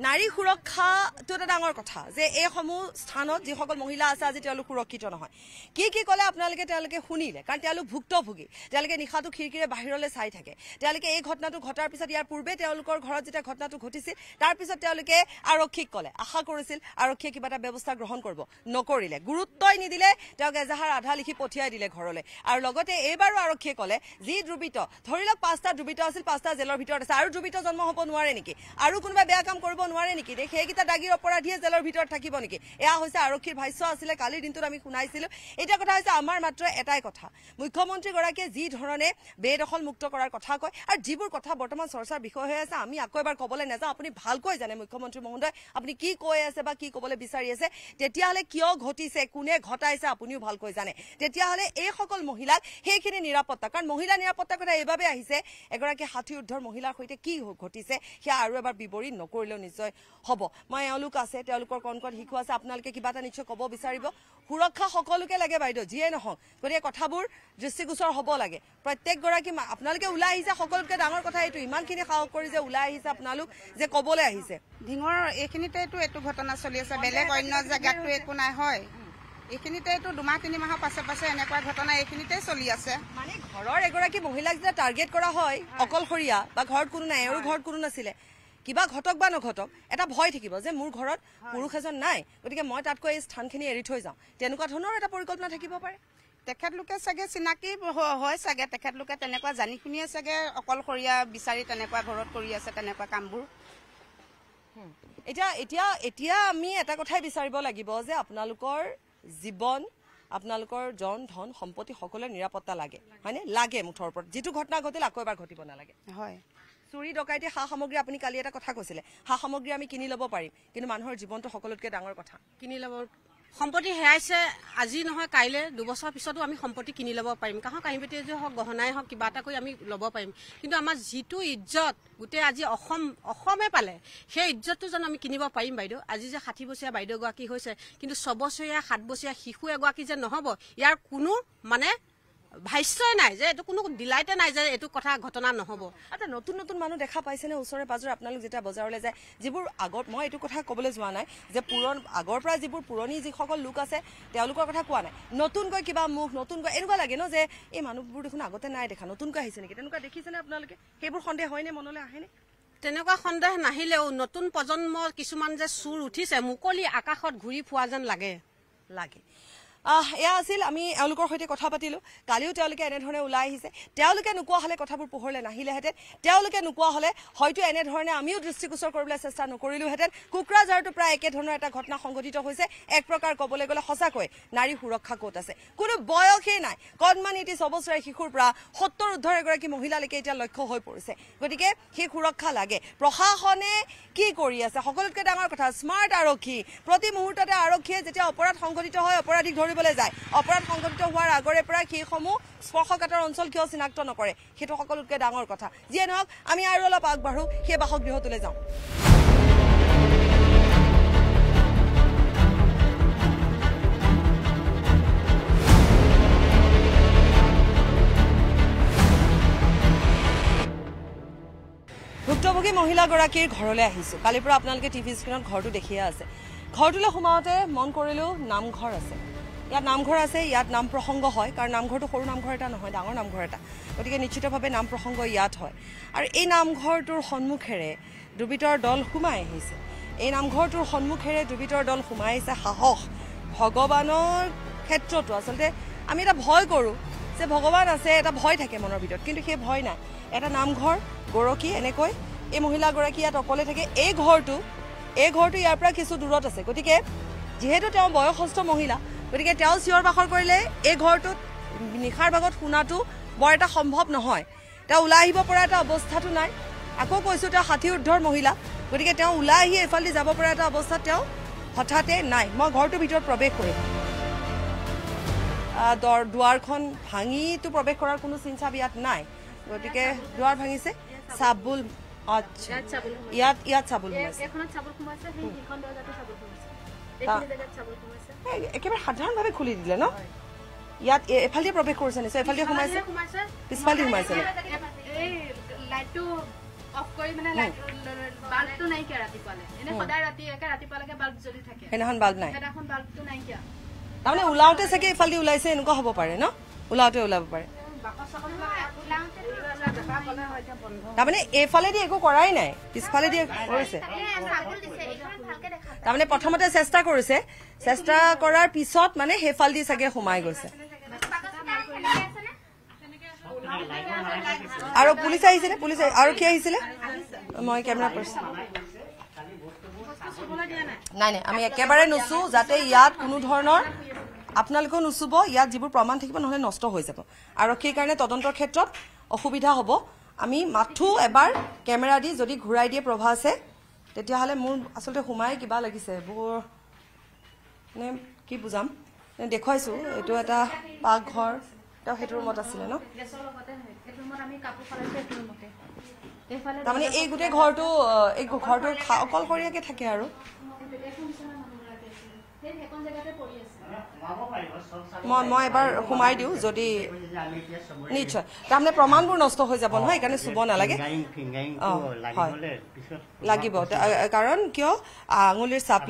নাৰী সুৰক্ষাটো এটা ডাঙৰ কথা যে এইসমূহ স্থানত যিসকল মহিলা আছে আজি তেওঁলোক সুৰক্ষিত নহয় কি কি কলে আপোনালোকে তেওঁলোকে শুনিলে কাৰণ তেওঁলোক ভুক্তভোগী তেওঁলোকে নিশাটো খিৰিকীৰে বাহিৰলৈ চাই থাকে তেওঁলোকে এই ঘটনাটো ঘটাৰ পিছত ইয়াৰ পূৰ্বে তেওঁলোকৰ ঘৰত যেতিয়া ঘটনাটো ঘটিছিল তাৰপিছত তেওঁলোকে আৰক্ষীক কলে আশা কৰিছিল আৰক্ষীয়ে কিবা এটা ব্যৱস্থা গ্ৰহণ কৰিব নকৰিলে গুৰুত্বই নিদিলে তেওঁক এজাহাৰ আধা লিখি পঠিয়াই দিলে ঘৰলৈ আৰু লগতে এইবাৰো আৰক্ষীয়ে কলে যি দ্ৰুবিত ধৰি লওক পাঁচটা ডুবিত আছিল পাঁচটা জেলৰ ভিতৰত আছে আৰু দ্ৰুবিত জন্ম হব নোৱাৰে নেকি আৰু কোনোবাই বেয়া কাম কৰিব নোৱাৰে নেকি দেই সেইকেইটা দাগীৰ অপৰাধীয়ে জেলৰ ভিতৰত থাকিব নেকি এয়া হৈছে আৰক্ষীৰ ভাষ্য আছিলে কালিৰ দিনটোত আমি শুনাইছিলোঁ এতিয়া কথা হৈছে আমাৰ মাত্ৰ এটাই কথা মুখ্যমন্ত্ৰীগৰাকীয়ে যি ধৰণে বেদখল মুক্ত কৰাৰ কথা কয় আৰু যিবোৰ কথা বৰ্তমান চৰ্চাৰ বিষয় হৈ আছে আমি আকৌ এবাৰ ক'বলৈ নাযাওঁ আপুনি ভালকৈ জানে মুখ্যমন্ত্ৰী মহোদয় আপুনি কি কৈ আছে বা কি ক'বলৈ বিচাৰি আছে তেতিয়াহ'লে কিয় ঘটিছে কোনে ঘটাইছে আপুনিও ভালকৈ জানে তেতিয়াহ'লে এইসকল মহিলাক সেইখিনি নিৰাপত্তা কাৰণ মহিলা নিৰাপত্তাৰ কথা এইবাবে আহিছে এগৰাকী ষাঠি উৰ্ধৰ মহিলাৰ সৈতে কি ঘটিছে সেয়া আৰু এবাৰ বিৱৰি নকৰিলেও নিজ নিশ্চয় হব মই এওঁলোক আছে তেওঁলোকৰ কণকট শিশু আছে আপোনালোকে কিবা এটা নিশ্চয় ক'ব বিচাৰিব সুৰক্ষা সকলোকে লাগে বাইদেউ যিয়ে নহওক গতিকে কথাবোৰ দৃষ্টিগোচৰ হ'ব লাগে প্ৰত্যেকগৰাকী আপোনালোকে ওলাই আহিছে সকলোকে ডাঙৰ কথা এইটো ইমানখিনি সাহস কৰি যে ওলাই আহিছে আপোনালোক যে ক'বলৈ আহিছে ধিঙৰ এইখিনিতেতো এইটো ঘটনা চলি আছে বেলেগ অন্য জেগাততো একো নাই হয় এইখিনিতেতো দুমাহ তিনি মাহৰ পাছে পাছে এনেকুৱা ঘটনা এইখিনিতে চলি আছে মানে ঘৰৰ এগৰাকী মহিলাক যেতিয়া টাৰ্গেট কৰা হয় অকলশৰীয়া বা ঘৰত কোনো নাই এওঁৰ ঘৰত কোনো নাছিলে কিবা ঘটক বা নঘটক এটা ভয় থাকিব যে মোৰ ঘৰত পুৰুষ এজন নাই গতিকে মই তাতকৈ এই স্থানখিনি এৰি থৈ যাওঁ তেনেকুৱা ধৰণৰ এটা পৰিকল্পনা থাকিব পাৰে তেখেতলোকে চাগে চিনাকি হয় চাগে তেখেতলোকে তেনেকুৱা জানি শুনিয়ে চাগে অকলশৰীয়া বিচাৰি তেনেকুৱা ঘৰত কৰি আছে তেনেকুৱা কামবোৰ এতিয়া এতিয়া এতিয়া আমি এটা কথাই বিচাৰিব লাগিব যে আপোনালোকৰ জীৱন আপোনালোকৰ জন ধন সম্পত্তি সকলোৰে নিৰাপত্তা লাগে হয়নে লাগে মুঠৰ ওপৰত যিটো ঘটনা ঘটিল আকৌ এবাৰ ঘটিব নালাগে হয় চুৰি ডকাইতে সা সামগ্ৰী আপুনি কালি এটা কথা কৈছিলে সা সামগ্ৰী আমি কিনি ল'ব পাৰিম কিন্তু মানুহৰ জীৱনটো সকলোতকৈ ডাঙৰ কথা কিনি ল'ব সম্পত্তি হেৰাইছে আজি নহয় কাইলৈ দুবছৰ পিছতো আমি সম্পত্তি কিনি ল'ব পাৰিম কাহক কাঁহী বেটিয়ে হওক গহনাই হওক কিবা এটা কৰি আমি ল'ব পাৰিম কিন্তু আমাৰ যিটো ইজ্জত গোটেই আজি অসম অসমে পালে সেই ইজ্জতটো জানো আমি কিনিব পাৰিম বাইদেউ আজি যে ষাঠি বছৰীয়া বাইদেউগৰাকী হৈছে কিন্তু ছবছৰীয়া সাতবছৰীয়া শিশু এগৰাকী যে নহ'ব ইয়াৰ কোনো মানে ভাষ্যই নাই যে এইটো কোনো দিলাইতে নাই যে এইটো কথা ঘটনা নহ'ব এটা নতুন নতুন মানুহ দেখা পাইছেনে ওচৰে পাজৰে আপোনালোক যেতিয়া বজাৰলৈ যায় যিবোৰ আগৰ মই এইটো কথা ক'বলৈ যোৱা নাই যে পুৰণ আগৰ পৰা যিবোৰ পুৰণি যিসকল লোক আছে তেওঁলোকৰ কথা কোৱা নাই নতুনকৈ কিবা মুখ নতুনকৈ এনেকুৱা লাগে ন যে এই মানুহবোৰ দেখোন আগতে নাই দেখা নতুনকৈ আহিছে নেকি তেনেকুৱা দেখিছেনে আপোনালোকে সেইবোৰ সন্দেহ হয়নে মনলৈ আহেনে তেনেকুৱা সন্দেহ নাহিলেও নতুন প্ৰজন্ম কিছুমান যে চুৰ উঠিছে মুকলি আকাশত ঘূৰি ফুৰা যেন লাগে লাগে এয়া আছিল আমি এওঁলোকৰ সৈতে কথা পাতিলোঁ কালিও তেওঁলোকে এনেধৰণে ওলাই আহিছে তেওঁলোকে নোকোৱা হ'লে কথাবোৰ পোহৰলৈ নাহিলেহেঁতেন তেওঁলোকে নোকোৱা হ'লে হয়তো এনেধৰণে আমিও দৃষ্টিগোচৰ কৰিবলৈ চেষ্টা নকৰিলোহেঁতেন কোকৰাঝাৰতো প্ৰায় একেধৰণৰ এটা ঘটনা সংঘটিত হৈছে এক প্ৰকাৰ ক'বলৈ গ'লে সঁচাকৈ নাৰীৰ সুৰক্ষা ক'ত আছে কোনো বয়সেই নাই কণমানি ত্ৰিছ অৱস্থাৰ শিশুৰ পৰা সত্তৰ উদ্ধাৰ এগৰাকী মহিলালৈকে এতিয়া লক্ষ্য হৈ পৰিছে গতিকে সেই সুৰক্ষা লাগে প্ৰশাসনে কি কৰি আছে সকলোতকৈ ডাঙৰ কথা স্মাৰ্ট আৰক্ষী প্ৰতি মুহূৰ্ততে আৰক্ষীয়ে যেতিয়া অপৰাধ সংঘটিত হয় অপৰাধীক ধৰিব দেখিবলৈ যায় অপৰাধ সংঘটিত হোৱাৰ আগৰে পৰা সেইসমূহ স্পৰ্শকাতৰ অঞ্চল কিয় চিনাক্ত নকৰে সেইটো সকলোতকৈ ডাঙৰ কথা যিয়ে নহওক আমি আৰু অলপ আগবাঢ়ো সেই বাসগৃহটোলৈ যাওঁ ভুক্তভোগী মহিলাগৰাকীৰ ঘৰলৈ আহিছোঁ কালিৰ পৰা আপোনালোকে টিভি স্ক্ৰীণত ঘৰটো দেখিয়ে আছে ঘৰটোলৈ সোমাওঁতে মন কৰিলেও নামঘৰ আছে ইয়াত নামঘৰ আছে ইয়াত নাম প্ৰসংগ হয় কাৰণ নামঘৰটো সৰু নামঘৰ এটা নহয় ডাঙৰ নামঘৰ এটা গতিকে নিশ্চিতভাৱে নাম প্ৰসংগ ইয়াত হয় আৰু এই নামঘৰটোৰ সন্মুখেৰে ডুবিতৰ দল সোমাই আহিছে এই নামঘৰটোৰ সন্মুখেৰে ডুবিতৰ দল সোমাই আহিছে সাহস ভগৱানৰ ক্ষেত্ৰতো আচলতে আমি এটা ভয় কৰোঁ যে ভগৱান আছে এটা ভয় থাকে মনৰ ভিতৰত কিন্তু সেই ভয় নাই এটা নামঘৰ গৰকী এনেকৈ এই মহিলাগৰাকী ইয়াত অকলে থাকে এই ঘৰটো এই ঘৰটো ইয়াৰ পৰা কিছু দূৰত আছে গতিকে যিহেতু তেওঁ বয়সস্থ মহিলা গতিকে তেওঁ চিঞৰ বাখৰ কৰিলে এই ঘৰটোত নিশাৰ ভাগত শুনাটো বৰ এটা সম্ভৱ নহয় তেওঁ ওলাই আহিব পৰা এটা অৱস্থাটো নাই আকৌ কৈছোঁ তেওঁ ষাঠি উৰ্ধৰ মহিলা গতিকে তেওঁ ওলাই আহি এইফালেদি যাব পৰা এটা অৱস্থাত তেওঁ হঠাতে নাই মই ঘৰটোৰ ভিতৰত প্ৰৱেশ কৰিম দুৱাৰখন ভাঙিতো প্ৰৱেশ কৰাৰ কোনো চিন্তা ইয়াত নাই গতিকে দুৱাৰ ভাঙিছে চাবুল আচ্ছা ইয়াত ইয়াত চাবুল সোমাইছে একেবাৰে সাধাৰণভাৱে খুলি দিলে ন ইয়াত এফালদিয়ে প্ৰৱেশ কৰিছে নিশ্চয় এফালদিয়ে সোমাইছে পিছফালদি সোমাইছে তাৰমানে ওলাওঁতে চাগে এইফালে ওলাইছে এনেকুৱা হ'ব পাৰে ন ওলাওঁতে ওলাব পাৰে তাৰমানে এইফালেদি একো কৰাই নাই পিছফালেদি কৰিছে তাৰমানে প্ৰথমতে চেষ্টা কৰিছে চেষ্টা কৰাৰ পিছত মানে সেইফাল দি চাগে সোমাই গৈছে আৰু পুলিচ আহিছিলে পুলিচ আৰু কি আহিছিলে মই কেমেৰা পাৰ্চন নাই নাই আমি একেবাৰে নুচু যাতে ইয়াত কোনো ধৰণৰ আপোনালোকেও নুচুব ইয়াত যিবোৰ প্ৰমাণ থাকিব নহ'লে নষ্ট হৈ যাব আৰক্ষীৰ কাৰণে তদন্তৰ ক্ষেত্ৰত অসুবিধা হ'ব আমি মাথো এবাৰ কেমেৰা দি যদি ঘূৰাই দিয়ে প্ৰভা আছে তেতিয়াহ'লে মোৰ আচলতে সোমাই কিবা লাগিছে বৰ মানে কি বুজাম দেখুৱাইছো এইটো এটা পাকঘৰ তেওঁ সেইটো ৰুমত আছিলে ন তাৰমানে এই গোটেই ঘৰটো এই ঘৰটো অকলশৰীয়াকৈ থাকে আৰু মই এবাৰ সোমাই দিওঁ যদি নিশ্চয় তাৰমানে প্ৰমাণবোৰ নষ্ট হৈ যাব নহয় সেইকাৰণে চুব নালাগে লাগিব কাৰণ কিয় আঙুলিৰ চাপ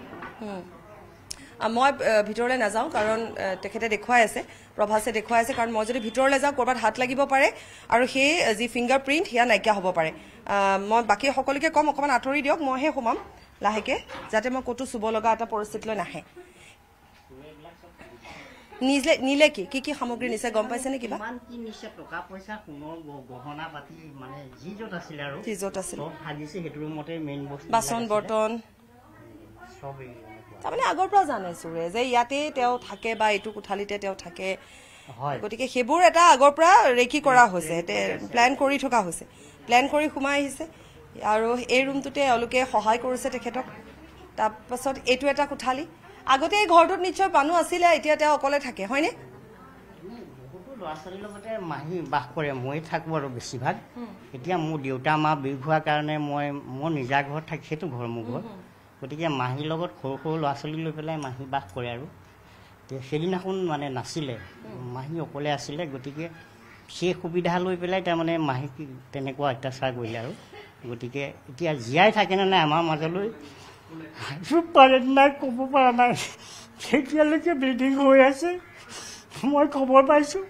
লাগিব মই ভিতৰলৈ নাযাওঁ কাৰণ তেখেতে দেখুৱাই আছে প্ৰভাসে দেখুৱাই আছে কাৰণ মই যদি ভিতৰলৈ যাওঁ ক'ৰবাত হাত লাগিব পাৰে আৰু সেই যি ফিংগাৰ প্ৰিণ্ট সেয়া নাইকিয়া হ'ব পাৰে মই বাকী সকলোকে ক'ম অকণমান আঁতৰি দিয়ক মইহে সোমাম লাহেকৈ যাতে মই ক'তো চুব লগা এটা পৰিস্থিতিলৈ নাহে নিজে নিলে কি কি কি সামগ্ৰী নিছে গম পাইছে নে কিবা বাচন বৰ্তন তাৰমানে আগৰ পৰা জানে চোৰে যে ইয়াতে তেওঁ থাকে বা এইটো কোঠালিতে তেওঁ থাকে গতিকে সেইবোৰ এটা আগৰ পৰা ৰেকি কৰা হৈছে প্লেন কৰি থকা হৈছে প্লেন কৰি সোমাই আহিছে আৰু এই ৰুমটোতে এওঁলোকে সহায় কৰিছে তেখেতক তাৰপাছত এইটো এটা কোঠালি আগতে এই ঘৰটোত নিশ্চয় মানুহ আছিলে এতিয়া তেওঁ অকলে থাকে হয়নে ল'ৰা ছোৱালীৰ লগতে মাহী বাস কৰে মই থাকোঁ আৰু বেছিভাগ এতিয়া মোৰ দেউতা মা বিষ হোৱাৰ কাৰণে মই মোৰ নিজা ঘৰত থাকি সেইটো ঘৰ মোৰ ঘৰ গতিকে মাহীৰ লগত সৰু সৰু ল'ৰা ছোৱালী লৈ পেলাই মাহী বাস কৰে আৰু সেইদিনাখন মানে নাছিলে মাহী অকলে আছিলে গতিকে সেই সুবিধা লৈ পেলাই তাৰমানে মাহীক তেনেকুৱা অত্যাচাৰ কৰিলে আৰু গতিকে এতিয়া জীয়াই থাকেনে নাই আমাৰ মাজলৈ পাৰে নাই ক'ব পৰা নাই এতিয়ালৈকে ব্লিডিং হৈ আছে মই খবৰ পাইছোঁ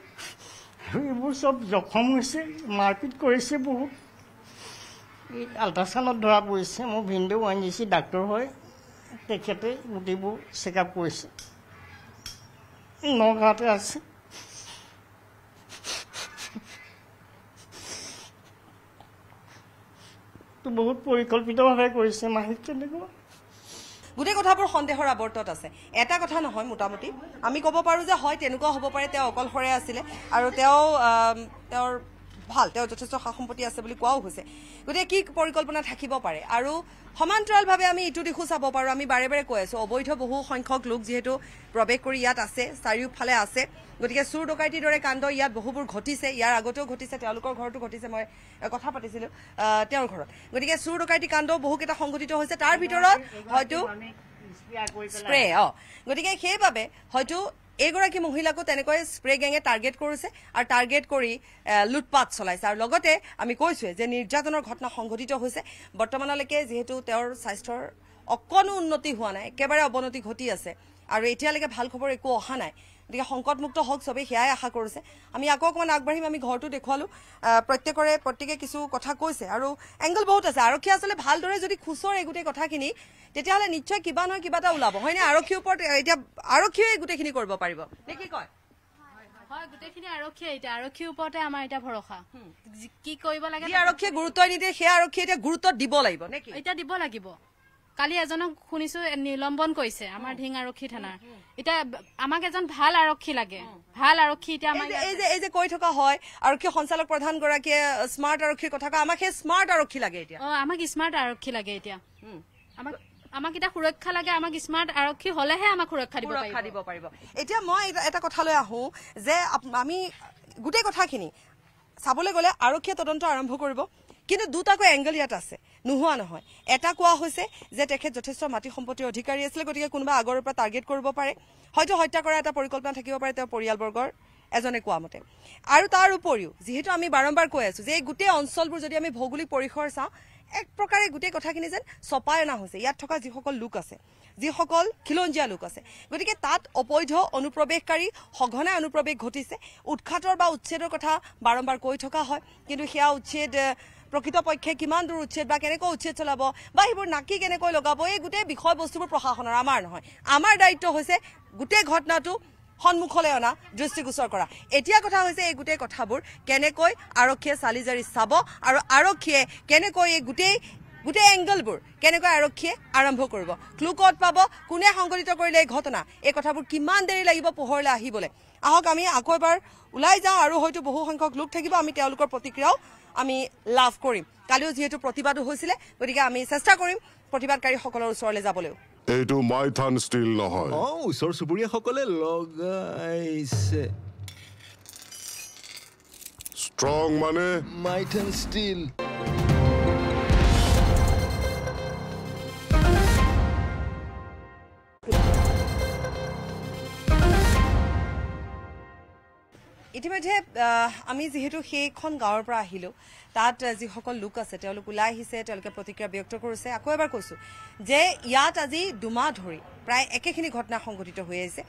এইবোৰ চব জখম হৈছে মাৰপিট কৰিছে বহুত এই আল্ট্ৰাচাউণ্ডত ধৰা পৰিছে মোৰ ভিনদেউ ৱাইন জি চি ডাক্তৰ হয় তেখেতে গোটেইবোৰ চেক আপ কৰিছে নগাঁৱতে আছে বহুত পৰিকল্পিতভাৱে কৰিছে মাহিত তেনেকুৱা গোটেই কথাবোৰ সন্দেহৰ আৱৰ্তত আছে এটা কথা নহয় মোটামুটি আমি ক'ব পাৰোঁ যে হয় তেনেকুৱা হ'ব পাৰে তেওঁ অকলশৰে আছিলে আৰু তেওঁ তেওঁৰ ভাল তেওঁ যথেষ্ট সা সম্পত্তি আছে বুলি কোৱাও হৈছে গতিকে কি পৰিকল্পনা থাকিব পাৰে আৰু সমান্তৰালভাৱে আমি ইটো দিশো চাব পাৰোঁ আমি বাৰে বাৰে কৈ আছোঁ অবৈধ বহু সংখ্যক লোক যিহেতু প্ৰৱেশ কৰি ইয়াত আছে চাৰিওফালে আছে গতিকে চোৰ ডকাইতিৰ দৰে কাণ্ড ইয়াত বহুবোৰ ঘটিছে ইয়াৰ আগতেও ঘটিছে তেওঁলোকৰ ঘৰতো ঘটিছে মই কথা পাতিছিলোঁ তেওঁৰ ঘৰত গতিকে চোৰ ডকাইতি কাণ্ড বহুকেইটা সংঘটিত হৈছে তাৰ ভিতৰত হয়তো স্প্ৰে অঁ গতিকে সেইবাবে হয়তো এগৰাকী মহিলাকো তেনেকৈ স্প্ৰে গেঙে টাৰ্গেট কৰিছে আৰু টাৰ্গেট কৰি লুটপাত চলাইছে আৰু লগতে আমি কৈছোৱে যে নিৰ্যাতনৰ ঘটনা সংঘটিত হৈছে বৰ্তমানলৈকে যিহেতু তেওঁৰ স্বাস্থ্যৰ অকণো উন্নতি হোৱা নাই একেবাৰে অৱনতি ঘটি আছে আৰু এতিয়ালৈকে ভাল খবৰ একো অহা নাই গতিকে সংকটমুক্ত হওক সবেই সেয়াই আশা কৰিছে আমি আকৌ অকণমান আগবাঢ়িম আমি ঘৰটো দেখুৱালোঁ প্ৰত্যেকৰে প্ৰত্যেকে কিছু কথা কৈছে আৰু এংগল বহুত আছে আৰক্ষী আচলতে ভালদৰে যদি খোচৰ গোটেই কথাখিনি তেতিয়াহ'লে নিশ্চয় কিবা নহয় কিবা এটা ওলাব হয়নে আৰক্ষীৰ ওপৰত এতিয়া আৰক্ষীয়ে গোটেইখিনি কৰিব পাৰিব নে কি কয় আৰক্ষীয়ে গুৰুত্ব নিদিয়ে সেই আৰক্ষীয়ে এতিয়া গুৰুত্ব দিব লাগিব নে এতিয়া দিব লাগিব কালি এজনক শুনিছো নিলম্বন কৈছে আমাৰ ঢিং আৰক্ষী থানাৰ এতিয়া আমাক এজন ভাল আৰক্ষী লাগে ভাল আৰক্ষী এতিয়া এই যে কৈ থকা হয় আৰক্ষী সঞ্চালক প্ৰধানগৰাকীয়ে স্মাৰ্ট আৰক্ষীৰ কথা কয় আমাক সেই স্মাৰ্ট আৰক্ষী লাগে এতিয়া অ আমাক স্মাৰ্ট আৰক্ষী লাগে এতিয়া আমাক আমাক এতিয়া সুৰক্ষা লাগে আমাক স্মাৰ্ট আৰক্ষী হলেহে আমাক সুৰক্ষা দিব সুৰক্ষা দিব পাৰিব এতিয়া মই এটা কথা লৈ আহো যে আমি গোটেই কথাখিনি চাবলৈ গলে আৰক্ষীয়ে তদন্ত আৰম্ভ কৰিব কিন্তু দুটাকৈ এংগল ইয়াত আছে নোহোৱা নহয় এটা কোৱা হৈছে যে তেখেত যথেষ্ট মাটি সম্পত্তিৰ অধিকাৰী আছিলে গতিকে কোনোবা আগৰ পৰা টাৰ্গেট কৰিব পাৰে হয়তো হত্যা কৰাৰ এটা পৰিকল্পনা থাকিব পাৰে তেওঁ পৰিয়ালবৰ্গৰ এজনে কোৱা মতে আৰু তাৰ উপৰিও যিহেতু আমি বাৰম্বাৰ কৈ আছো যে এই গোটেই অঞ্চলবোৰ যদি আমি ভৌগোলিক পৰিসৰ চাওঁ এক প্ৰকাৰে গোটেই কথাখিনি যেন চপাই অনা হৈছে ইয়াত থকা যিসকল লোক আছে যিসকল খিলঞ্জীয়া লোক আছে গতিকে তাত অবৈধ অনুপ্ৰৱেশকাৰী সঘনাই অনুপ্ৰৱেশ ঘটিছে উৎখাতৰ বা উচ্ছেদৰ কথা বাৰম্বাৰ কৈ থকা হয় কিন্তু সেয়া উচ্ছেদ প্ৰকৃত পক্ষে কিমান দূৰ উচ্ছেদ বা কেনেকৈ উচ্ছেদ চলাব বা সেইবোৰ নাকি কেনেকৈ লগাব এই গোটেই বিষয়বস্তুবোৰ প্ৰশাসনৰ আমাৰ নহয় আমাৰ দায়িত্ব হৈছে গোটেই ঘটনাটো সন্মুখলৈ অনা দৃষ্টিগোচৰ কৰা এতিয়া কথা হৈছে এই গোটেই কথাবোৰ কেনেকৈ আৰক্ষীয়ে চালি জাৰি চাব আৰু আৰক্ষীয়ে কেনেকৈ এই গোটেই গোটেই এংগলবোৰ কেনেকৈ আৰক্ষীয়ে আৰম্ভ কৰিব ক্লু ক'ত পাব কোনে সংঘটিত কৰিলে এই ঘটনা এই কথাবোৰ কিমান দেৰি লাগিব পোহৰলৈ আহিবলৈ আহক আমি আকৌ এবাৰ ওলাই যাওঁ আৰু হয়তো বহু সংখ্যক লোক থাকিব আমি তেওঁলোকৰ প্ৰতিক্ৰিয়াও আমি লাভ কৰিম কালিও যিহেতু প্ৰতিবাদো হৈছিলে গতিকে আমি চেষ্টা কৰিম প্ৰতিবাদকাৰীসকলৰ ওচৰলৈ যাবলৈও এইটো মাইথান ষ্টীল নহয় অঁ ওচৰ চুবুৰীয়াসকলে লগাইছে ষ্ট্ৰং মানে মাইথান ষ্টীল ইতিমধ্যে আমি যিহেতু সেইখন গাঁৱৰ পৰা আহিলোঁ তাত যিসকল লোক আছে তেওঁলোক ওলাই আহিছে তেওঁলোকে প্ৰতিক্ৰিয়া ব্যক্ত কৰিছে আকৌ এবাৰ কৈছোঁ যে ইয়াত আজি দুমাহ ধৰি প্ৰায় একেখিনি ঘটনা সংঘটিত হৈ আহিছে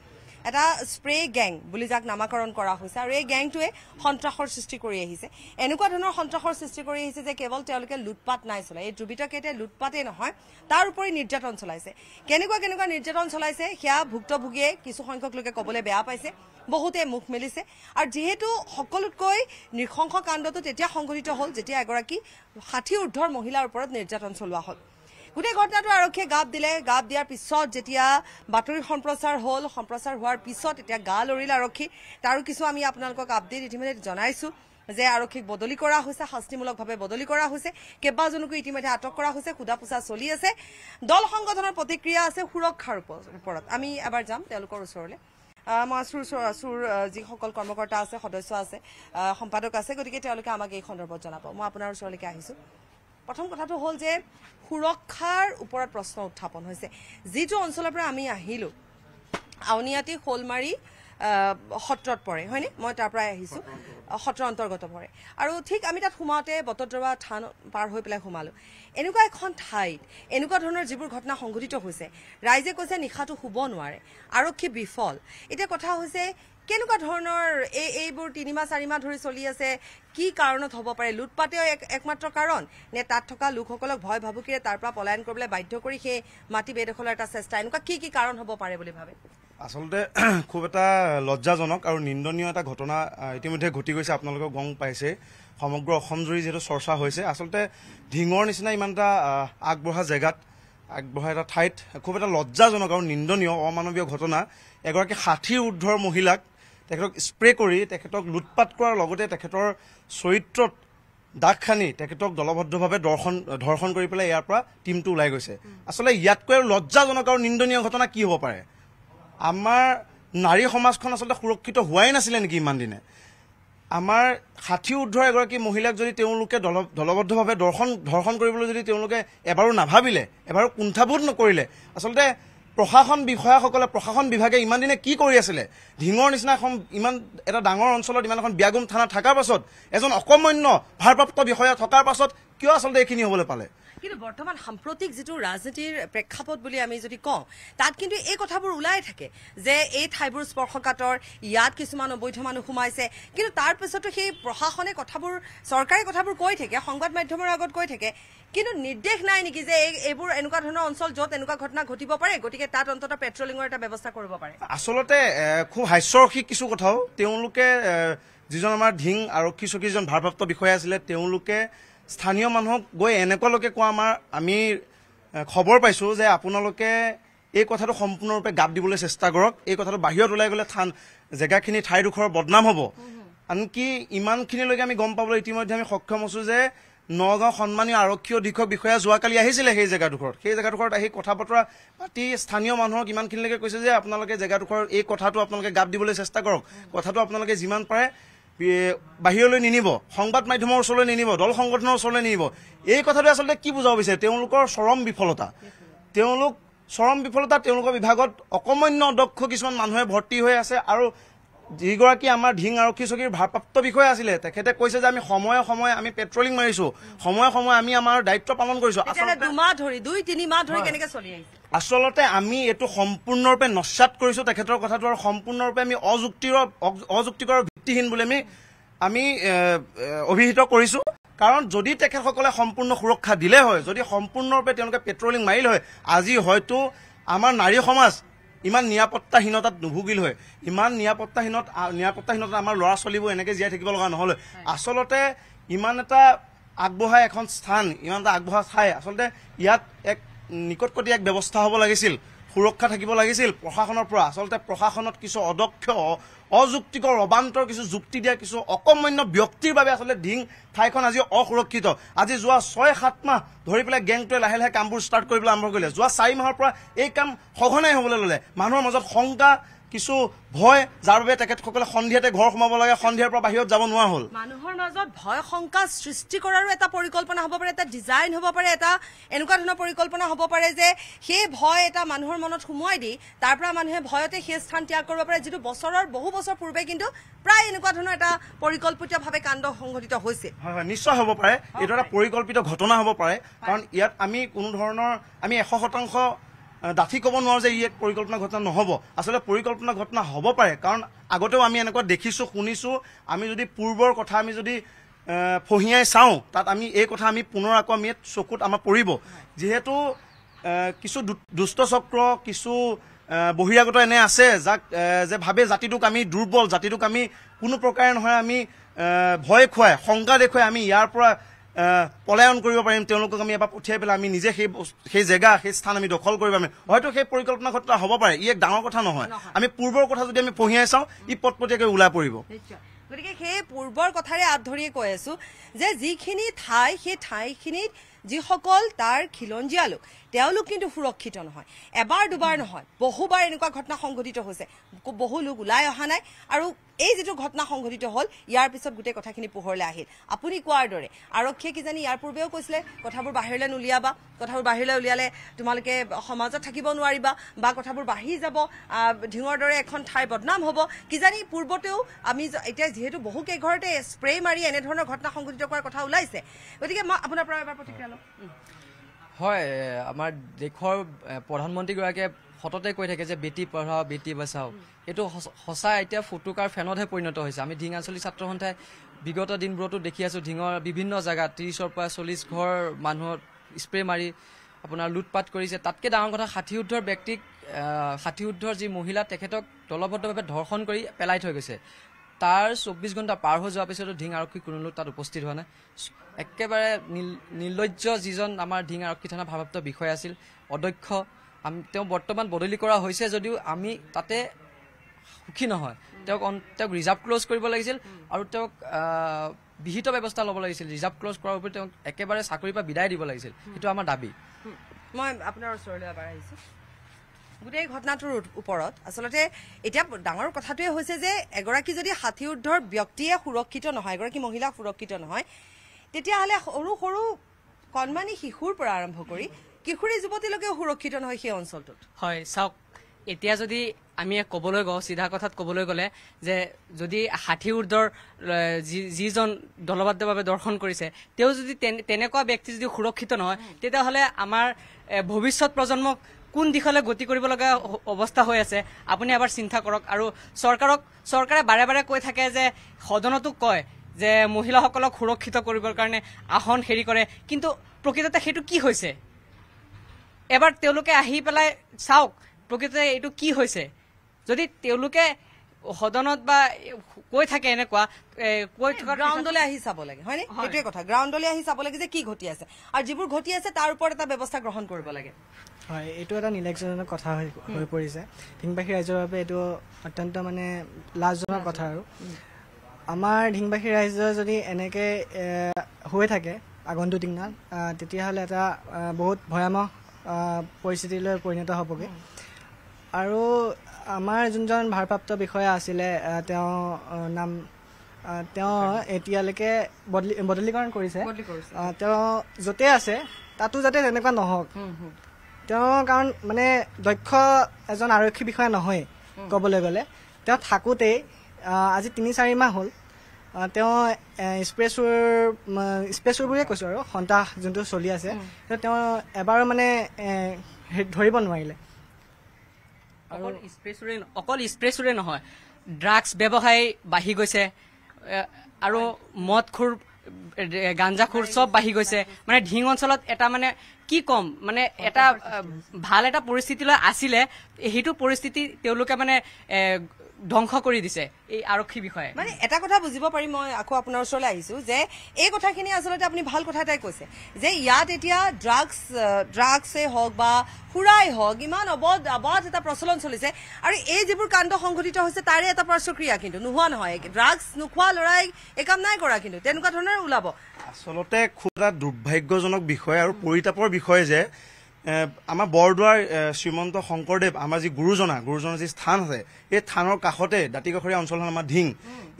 এটা স্প্ৰে গেং বুলি যাক নামাকৰণ কৰা হৈছে আৰু এই গেংটোৱে সন্ত্ৰাসৰ সৃষ্টি কৰি আহিছে এনেকুৱা ধৰণৰ সন্ত্ৰাসৰ সৃষ্টি কৰি আহিছে যে কেৱল তেওঁলোকে লুটপাত নাই চলাই এই কেইটাই লুটপাতেই নহয় তাৰ উপৰি নিৰ্যাতন চলাইছে কেনেকুৱা কেনেকুৱা নিৰ্যাতন চলাইছে সেয়া ভুক্তভোগীয়ে কিছুসংখ্যক লোকে ক'বলৈ বেয়া পাইছে বহুতে মুখ মেলিছে আৰু যিহেতু সকলোতকৈ নৃশংস কাণ্ডটো তেতিয়া সংঘটিত হ'ল যেতিয়া এগৰাকী ষাঠি ঊৰ্ধৰ মহিলাৰ ওপৰত নিৰ্যাতন চলোৱা হ'ল গোটেই ঘটনাটো আৰক্ষীয়ে গাপ দিলে গাপ দিয়াৰ পিছত যেতিয়া বাতৰি সম্প্ৰচাৰ হ'ল সম্প্ৰচাৰ হোৱাৰ পিছত এতিয়া গা লৰিল আৰক্ষী তাৰো কিছু আমি আপোনালোকক আপডেট ইতিমধ্যে জনাইছোঁ যে আৰক্ষীক বদলি কৰা হৈছে শাস্তিমূলকভাৱে বদলি কৰা হৈছে কেইবাজনকো ইতিমধ্যে আটক কৰা হৈছে সোধা পোছা চলি আছে দল সংগঠনৰ প্ৰতিক্ৰিয়া আছে সুৰক্ষাৰ ওপৰত আমি এবাৰ যাম তেওঁলোকৰ ওচৰলৈ মই আছোঁ আছোঁৰ যিসকল কৰ্মকৰ্তা আছে সদস্য আছে সম্পাদক আছে গতিকে তেওঁলোকে আমাক এই সন্দৰ্ভত জনাব মই আপোনাৰ ওচৰলৈকে আহিছোঁ প্ৰথম কথাটো হ'ল যে সুৰক্ষাৰ ওপৰত প্ৰশ্ন উত্থাপন হৈছে যিটো অঞ্চলৰ পৰা আমি আহিলোঁ আউনীআটী শ'লমাৰী সত্ৰত পৰে হয়নে মই তাৰ পৰাই আহিছোঁ সত্ৰ অন্তৰ্গত পৰে আৰু ঠিক আমি তাত সোমাওঁতে বটদ্ৰৱা থান পাৰ হৈ পেলাই সোমালোঁ এনেকুৱা এখন ঠাইত এনেকুৱা ধৰণৰ যিবোৰ ঘটনা সংঘটিত হৈছে ৰাইজে কৈছে নিশাটো শুব নোৱাৰে আৰক্ষী বিফল এতিয়া কথা হৈছে কেনেকুৱা ধৰণৰ এই এইবোৰ তিনিমাহ চাৰিমাহ ধৰি চলি আছে কি কাৰণত হ'ব পাৰে লুটপাতেও এক একমাত্ৰ কাৰণ নে তাত থকা লোকসকলক ভয় ভাবুকিৰে তাৰ পৰা পলায়ন কৰিবলৈ বাধ্য কৰি সেই মাটি বেদখলৰ এটা চেষ্টা এনেকুৱা কি কি কাৰণ হ'ব পাৰে বুলি ভাবে আচলতে খুব এটা লজ্জাজনক আৰু নিন্দনীয় এটা ঘটনা ইতিমধ্যে ঘটি গৈছে আপোনালোকে গম পাইছে সমগ্ৰ অসম জুৰি যিহেতু চৰ্চা হৈছে আচলতে ঢিঙৰ নিচিনা ইমান এটা আগবঢ়া জেগাত আগবঢ়া এটা ঠাইত খুব এটা লজ্জাজনক আৰু নিন্দনীয় অমানৱীয় ঘটনা এগৰাকী ষাঠি উৰ্ধৰ মহিলাক তেখেতক স্প্ৰে কৰি তেখেতক লুটপাত কৰাৰ লগতে তেখেতৰ চৰিত্ৰত দাগ খানি তেখেতক দলবদ্ধভাৱে দৰ্শন ধৰ্ষণ কৰি পেলাই ইয়াৰ পৰা টিমটো ওলাই গৈছে আচলতে ইয়াতকৈ আৰু লজ্জাজনক আৰু নিন্দনীয় ঘটনা কি হ'ব পাৰে আমাৰ নাৰী সমাজখন আচলতে সুৰক্ষিত হোৱাই নাছিলে নেকি ইমান দিনে আমাৰ ষাঠি উৰ্ধ এগৰাকী মহিলাক যদি তেওঁলোকে দল দলবদ্ধভাৱে দৰ্শন ধৰ্ষণ কৰিবলৈ যদি তেওঁলোকে এবাৰো নাভাবিলে এবাৰো কুণ্ঠাবোধ নকৰিলে আচলতে প্ৰশাসন বিষয়াসকলে প্ৰশাসন বিভাগে ইমান দিনে কি কৰি আছিলে ঢিঙৰ নিচিনা এখন ইমান এটা ডাঙৰ অঞ্চলত ইমান এখন ব্যাগুম থানা থকাৰ পাছত এজন অকমান্য ভাৰপ্ৰাপ্ত বিষয়া থকাৰ পাছত কিয় আচলতে এইখিনি হ'বলৈ পালে কিন্তু বৰ্তমান সাম্প্ৰতিক যিটো ৰাজনীতিৰ প্ৰেক্ষাপট বুলি আমি যদি কওঁ তাত কিন্তু এই কথাবোৰ ওলাই থাকে যে এই ঠাইবোৰ স্পৰ্শকাতৰ ইয়াত কিছুমান অবৈধ মানুহ সোমাইছে কিন্তু তাৰপিছতো সেই প্ৰশাসনে কথাবোৰ চৰকাৰে কথাবোৰ কৈ থাকে সংবাদ মাধ্যমৰ আগত কৈ থাকে কিন্তু নিৰ্দেশ নাই নেকি যে এইবোৰ এনেকুৱা ধৰণৰ অঞ্চল য'ত এনেকুৱা ঘটনা ঘটিব পাৰে গতিকে তাত অন্ততঃ পেট্ৰলিঙৰ এটা ব্যৱস্থা কৰিব পাৰে আচলতে খুব হাস্যৰসিক কিছু কথাও তেওঁলোকে যিজন আমাৰ ঢিং আৰক্ষী চকীৰ যিজন ভাৰপ্ৰাপ্ত বিষয়া আছিলে তেওঁলোকে স্থানীয় মানুহক গৈ এনেকুৱালৈকে কোৱা আমাৰ আমি খবৰ পাইছোঁ যে আপোনালোকে এই কথাটো সম্পূৰ্ণৰূপে গাপ দিবলৈ চেষ্টা কৰক এই কথাটো বাহিৰত ওলাই গ'লে থান জেগাখিনি ঠাইডোখৰ বদনাম হ'ব আনকি ইমানখিনিলৈকে আমি গম পাবলৈ ইতিমধ্যে আমি সক্ষম হৈছোঁ যে নগাঁও সন্মানীয় আৰক্ষী অধীক্ষক বিষয়া যোৱাকালি আহিছিলে সেই জেগাডোখৰত সেই জেগাডোখৰত আহি কথা বতৰা পাতি স্থানীয় মানুহক ইমানখিনিলৈকে কৈছে যে আপোনালোকে জেগাডোখৰ এই কথাটো আপোনালোকে গাপ দিবলৈ চেষ্টা কৰক কথাটো আপোনালোকে যিমান পাৰে বাহিৰলৈ নিনিব সংবাদ মাধ্যমৰ ওচৰলৈ নিনিব দল সংগঠনৰ ওচৰলৈ নিনিব এই কথাটোৱে আচলতে কি বুজাব বিচাৰে তেওঁলোকৰ চৰম বিফলতা তেওঁলোক চৰম বিফলতা তেওঁলোকৰ বিভাগত অকমান্য অদক্ষ কিছুমান মানুহে ভৰ্তি হৈ আছে আৰু যিগৰাকী আমাৰ ঢিং আৰক্ষী চকীৰ ভাৰপ্ৰাপ্ত বিষয়া আছিলে তেখেতে কৈছে যে আমি সময়ে সময়ে আমি পেট্ৰলিং মাৰিছো সময়ে সময়ে আমি আমাৰ দায়িত্ব পালন কৰিছো আচলতে আমি এইটো সম্পূৰ্ণৰূপে নস্বাদ কৰিছো তেখেতৰ কথাটো আৰু সম্পূৰ্ণৰূপে আমি অযুক্তিৰ অযুক্তিকৰ ভিত্তিহীন বুলি আমি আমি অভিহিত কৰিছো কাৰণ যদি তেখেতসকলে সম্পূৰ্ণ সুৰক্ষা দিলে হয় যদি সম্পূৰ্ণৰূপে তেওঁলোকে পেট্ৰলিং মাৰিলে হয় আজি হয়তো আমাৰ নাৰী সমাজ ইমান নিৰাপত্তাহীনতাত নুভুগিল হয় ইমান নিৰাপত্তাহীনত নিৰাপত্তাহীনতা আমাৰ ল'ৰা ছোৱালীবোৰ এনেকৈ জীয়াই থাকিব লগা নহলে আচলতে ইমান এটা আগবহায় এখন স্থান ইমান এটা আগবঢ়া ঠাই আচলতে ইয়াত এক নিকটকটি এক ব্যবস্থা হব লাগিছিল সুৰক্ষা থাকিব লাগিছিল প্ৰশাসনৰ পৰা আচলতে প্ৰশাসনত কিছু অদক্ষ অযুক্তিকৰ অবান্তৰ কিছু যুক্তি দিয়া কিছু অকমন্য ব্যক্তিৰ বাবে আচলতে ডিং ঠাইখন আজি অসুৰক্ষিত আজি যোৱা ছয় সাত মাহ ধৰি পেলাই গেংটোৱে লাহে লাহে কামবোৰ ষ্টাৰ্ট কৰিবলৈ আৰম্ভ কৰিলে যোৱা চাৰি মাহৰ পৰা এই কাম সঘনাই হ'বলৈ ল'লে মানুহৰ মাজত শংকা কিছু ভয় যাৰ বাবে তেখেতসকলে সন্ধিয়াতে ঘৰ সোমাব লাগে সন্ধিয়াৰ পৰা বাহিৰত যাব নোৱাৰা হ'ল মানুহৰ মাজত ভয় শংকা সৃষ্টি কৰাৰো এটা পৰিকল্পনা হ'ব পাৰে এটা ডিজাইন হ'ব পাৰে এটা এনেকুৱা ধৰণৰ পৰিকল্পনা হ'ব পাৰে যে সেই ভয় এটা মানুহৰ মনত সোমোৱাই দি তাৰ পৰা মানুহে ভয়তে সেই স্থান ত্যাগ কৰিব পাৰে যিটো বছৰৰ বহু বছৰ পূৰ্বে কিন্তু প্ৰায় এনেকুৱা ধৰণৰ এটা পৰিকল্পিতভাৱে কাণ্ড সংঘটিত হৈছে হয় হয় নিশ্চয় হ'ব পাৰে এইটো এটা পৰিকল্পিত ঘটনা হ'ব পাৰে কাৰণ ইয়াত আমি কোনো ধৰণৰ আমি এশ শতাংশ ডাঠি ক'ব নোৱাৰোঁ যে ই এক পৰিকল্পনা ঘটনা নহ'ব আচলতে পৰিকল্পনা ঘটনা হ'ব পাৰে কাৰণ আগতেও আমি এনেকুৱা দেখিছোঁ শুনিছোঁ আমি যদি পূৰ্বৰ কথা আমি যদি ফহিয়াই চাওঁ তাত আমি এই কথা আমি পুনৰ আকৌ আমি চকুত আমাৰ পৰিব যিহেতু কিছু দুষ্টচক্ৰ কিছু বহিৰাগত এনে আছে যাক যে ভাবে জাতিটোক আমি দুৰ্বল জাতিটোক আমি কোনো প্ৰকাৰে নহয় আমি ভয় খুৱাই শংকা দেখুৱাই আমি ইয়াৰ পৰা পলায়ন কৰিব পাৰিম তেওঁলোকক আমি এবাৰ পঠিয়াই পেলাই আমি নিজে সেই সেই জেগা সেই স্থান আমি দখল কৰিব পাৰিম হয়তো সেই পৰিকল্পনা ঘটনা হ'ব পাৰে ই এক ডাঙৰ কথা নহয় আমি পূৰ্বৰ কথা যদি আমি পঢ়িয়াই চাওঁ ই পটপটীয়াকৈ ওলাই পৰিব গতিকে সেই পূৰ্বৰ কথাৰে আঁত ধৰিয়ে কৈ আছো যে যিখিনি ঠাই সেই ঠাইখিনিত যিসকল তাৰ খিলঞ্জীয়া লোক তেওঁলোক কিন্তু সুৰক্ষিত নহয় এবাৰ দুবাৰ নহয় বহুবাৰ এনেকুৱা ঘটনা সংঘটিত হৈছে বহু লোক ওলাই অহা নাই আৰু এই যিটো ঘটনা সংঘটিত হ'ল ইয়াৰ পিছত গোটেই কথাখিনি পোহৰলৈ আহিল আপুনি কোৱাৰ দৰে আৰক্ষীয়ে কিজানি ইয়াৰ পূৰ্বেও কৈছিলে কথাবোৰ বাহিৰলৈ নুলিয়াবা কথাবোৰ বাহিৰলৈ উলিয়ালে তোমালোকে সমাজত থাকিব নোৱাৰিবা বা কথাবোৰ বাঢ়ি যাব ঢিঙৰ দৰে এখন ঠাই বদনাম হ'ব কিজানি পূৰ্বতেও আমি এতিয়া যিহেতু বহুকেইঘৰতে স্প্ৰে মাৰি এনেধৰণৰ ঘটনা সংঘটিত কৰাৰ কথা ওলাইছে গতিকে মই আপোনাৰ পৰা এবাৰ প্ৰতিক্ৰিয়া লওঁ হয় আমাৰ দেশৰ প্ৰধানমন্ত্ৰীগৰাকীয়ে সততে কৈ থাকে যে বেটি পঢ়াও বেটি বচাও এইটো সঁচা এতিয়া ফুটুকাৰ ফেনতহে পৰিণত হৈছে আমি ঢিঙাঞ্চলী ছাত্ৰ সন্থাই বিগত দিনবোৰতো দেখি আছোঁ ঢিঙৰ বিভিন্ন জেগাত ত্ৰিছৰ পৰা চল্লিছ ঘৰ মানুহত স্প্ৰে মাৰি আপোনাৰ লুটপাট কৰিছে তাতকৈ ডাঙৰ কথা ষাঠিউদ্ধৰ ব্যক্তিক উদ্ধৰ যি মহিলা তেখেতক দলবদ্ধভাৱে ধৰ্ষণ কৰি পেলাই থৈ গৈছে তাৰ চৌব্বিছ ঘণ্টা পাৰ হৈ যোৱাৰ পিছতো ঢিং আৰক্ষী কোনো লোক তাত উপস্থিত হোৱা নাই একেবাৰে নিৰ্লজ্জ যিজন আমাৰ ঢিং আৰক্ষী থানা ভাৰপ্ৰাপ্ত বিষয়া আছিল অধ্যক্ষ আমি তেওঁ বৰ্তমান বদলি কৰা হৈছে যদিও আমি তাতে সুখী নহয় তেওঁক তেওঁক ৰিজাৰ্ভ ক্লজ কৰিব লাগিছিল আৰু তেওঁক বিহিত ব্যৱস্থা ল'ব লাগিছিল ৰিজাৰ্ভ ক্লজ কৰাৰ উপৰি তেওঁক একেবাৰে চাকৰিৰ পৰা বিদায় দিব লাগিছিল সেইটো আমাৰ দাবী মই আপোনাৰ ওচৰলৈ এবাৰ আহিছোঁ গোটেই ঘটনাটোৰ ওপৰত আচলতে এতিয়া ডাঙৰ কথাটোৱে হৈছে যে এগৰাকী যদি ষাঠি উৰ্ধৰ ব্যক্তিয়ে সুৰক্ষিত নহয় এগৰাকী মহিলা সুৰক্ষিত নহয় তেতিয়াহ'লে সৰু সৰু কণমানি শিশুৰ পৰা আৰম্ভ কৰি কিশোৰী যুৱতীলৈকেও সুৰক্ষিত নহয় সেই অঞ্চলটোত হয় চাওক এতিয়া যদি আমি ক'বলৈ গওঁ চিধা কথাত ক'বলৈ গ'লে যে যদি ষাঠি উৰ্ধৰ যি যিজন দলবাদ্যভাৱে দৰ্শন কৰিছে তেওঁ যদি তেনেকুৱা ব্যক্তি যদি সুৰক্ষিত নহয় তেতিয়াহ'লে আমাৰ ভৱিষ্যত প্ৰজন্মক কোন দিশলৈ গতি কৰিব লগা অৱস্থা হৈ আছে আপুনি এবাৰ চিন্তা কৰক আৰু চৰকাৰক চৰকাৰে বাৰে বাৰে কৈ থাকে যে সদনতো কয় যে মহিলাসকলক সুৰক্ষিত কৰিবৰ কাৰণে আসন হেৰি কৰে কিন্তু প্ৰকৃততে সেইটো কি হৈছে এবাৰ তেওঁলোকে আহি পেলাই চাওক প্ৰকৃততে এইটো কি হৈছে যদি তেওঁলোকে সদনত বা কৈ থাকে এনেকুৱা কৈ থকা গ্ৰাউণ্ডলৈ আহি চাব লাগে হয়নে সেইটোৱে কথা গ্ৰাউণ্ডলৈ আহি চাব লাগে যে কি ঘটি আছে আৰু যিবোৰ ঘটি আছে তাৰ ওপৰত এটা ব্যৱস্থা গ্ৰহণ কৰিব লাগে হয় এইটো এটা নিৰ্লাসজনক কথা হৈ পৰিছে ধিংবাসী ৰাইজৰ বাবে এইটো অত্যন্ত মানে লাজজনক কথা আৰু আমাৰ ধিংবাসী ৰাইজৰ যদি এনেকৈ হৈ থাকে আগন্তুক দিনত তেতিয়াহ'লে এটা বহুত ভয়ামহ পৰিস্থিতিলৈ পৰিণত হ'বগৈ আৰু আমাৰ যোনজন ভাৰপ্ৰাপ্ত বিষয়া আছিলে তেওঁ নাম তেওঁ এতিয়ালৈকে বদলি বদলীকৰণ কৰিছে তেওঁ য'তে আছে তাতো যাতে তেনেকুৱা নহওক তেওঁ কাৰণ মানে দক্ষ এজন আৰক্ষী বিষয়া নহয়েই ক'বলৈ গ'লে তেওঁ থাকোঁতেই আজি তিনি চাৰিমাহ হ'ল তেওঁ স্পেচৰ স্পেচৰ বুলিয়ে কৈছোঁ আৰু সন্তাস যোনটো চলি আছে তেওঁ এবাৰো মানে ধৰিব নোৱাৰিলে অকল স্পেচৰে অকল স্পেচৰে নহয় ড্ৰাগছ ব্যৱসায় বাঢ়ি গৈছে আৰু মদ খোৰ গাঞ্জাখোৰ চব বাঢ়ি গৈছে মানে ঢিং অঞ্চলত এটা মানে কি কম মানে এটা ভাল এটা পৰিস্থিতিলৈ আছিলে সেইটো পৰিস্থিতি তেওঁলোকে মানে ধ্বংস কৰি দিছে এই আৰক্ষী বিষয়ে মানে এটা কথা বুজিব পাৰি মই আকৌ আপোনাৰ ওচৰলৈ আহিছো যে এই কথাখিনি আচলতে আপুনি ভাল কথা এটাই কৈছে যে ইয়াত এতিয়া ড্ৰাগছ ড্ৰাগছেই হওক বা সুৰাই হওক ইমান অবধ অবাধ এটা প্ৰচলন চলিছে আৰু এই যিবোৰ কাণ্ড সংঘটিত হৈছে তাৰে এটা পাৰ্শ্বক্ৰিয়া কিন্তু নোহোৱা নহয় ড্ৰাগছ নোখোৱা ল'ৰাই এই কাম নাই কৰা কিন্তু তেনেকুৱা ধৰণৰ ওলাব আচলতে খুব এটা দুৰ্ভাগ্যজনক বিষয় আৰু পৰিতাপৰ বিষয় যে আমাৰ বৰদোৱাৰ শ্ৰীমন্ত শংকৰদেৱ আমাৰ যি গুৰুজনা গুৰুজনাৰ যি স্থান আছে এই থানৰ কাষতে দাঁতিকাষৰীয়া অঞ্চল হ'ল আমাৰ ঢিং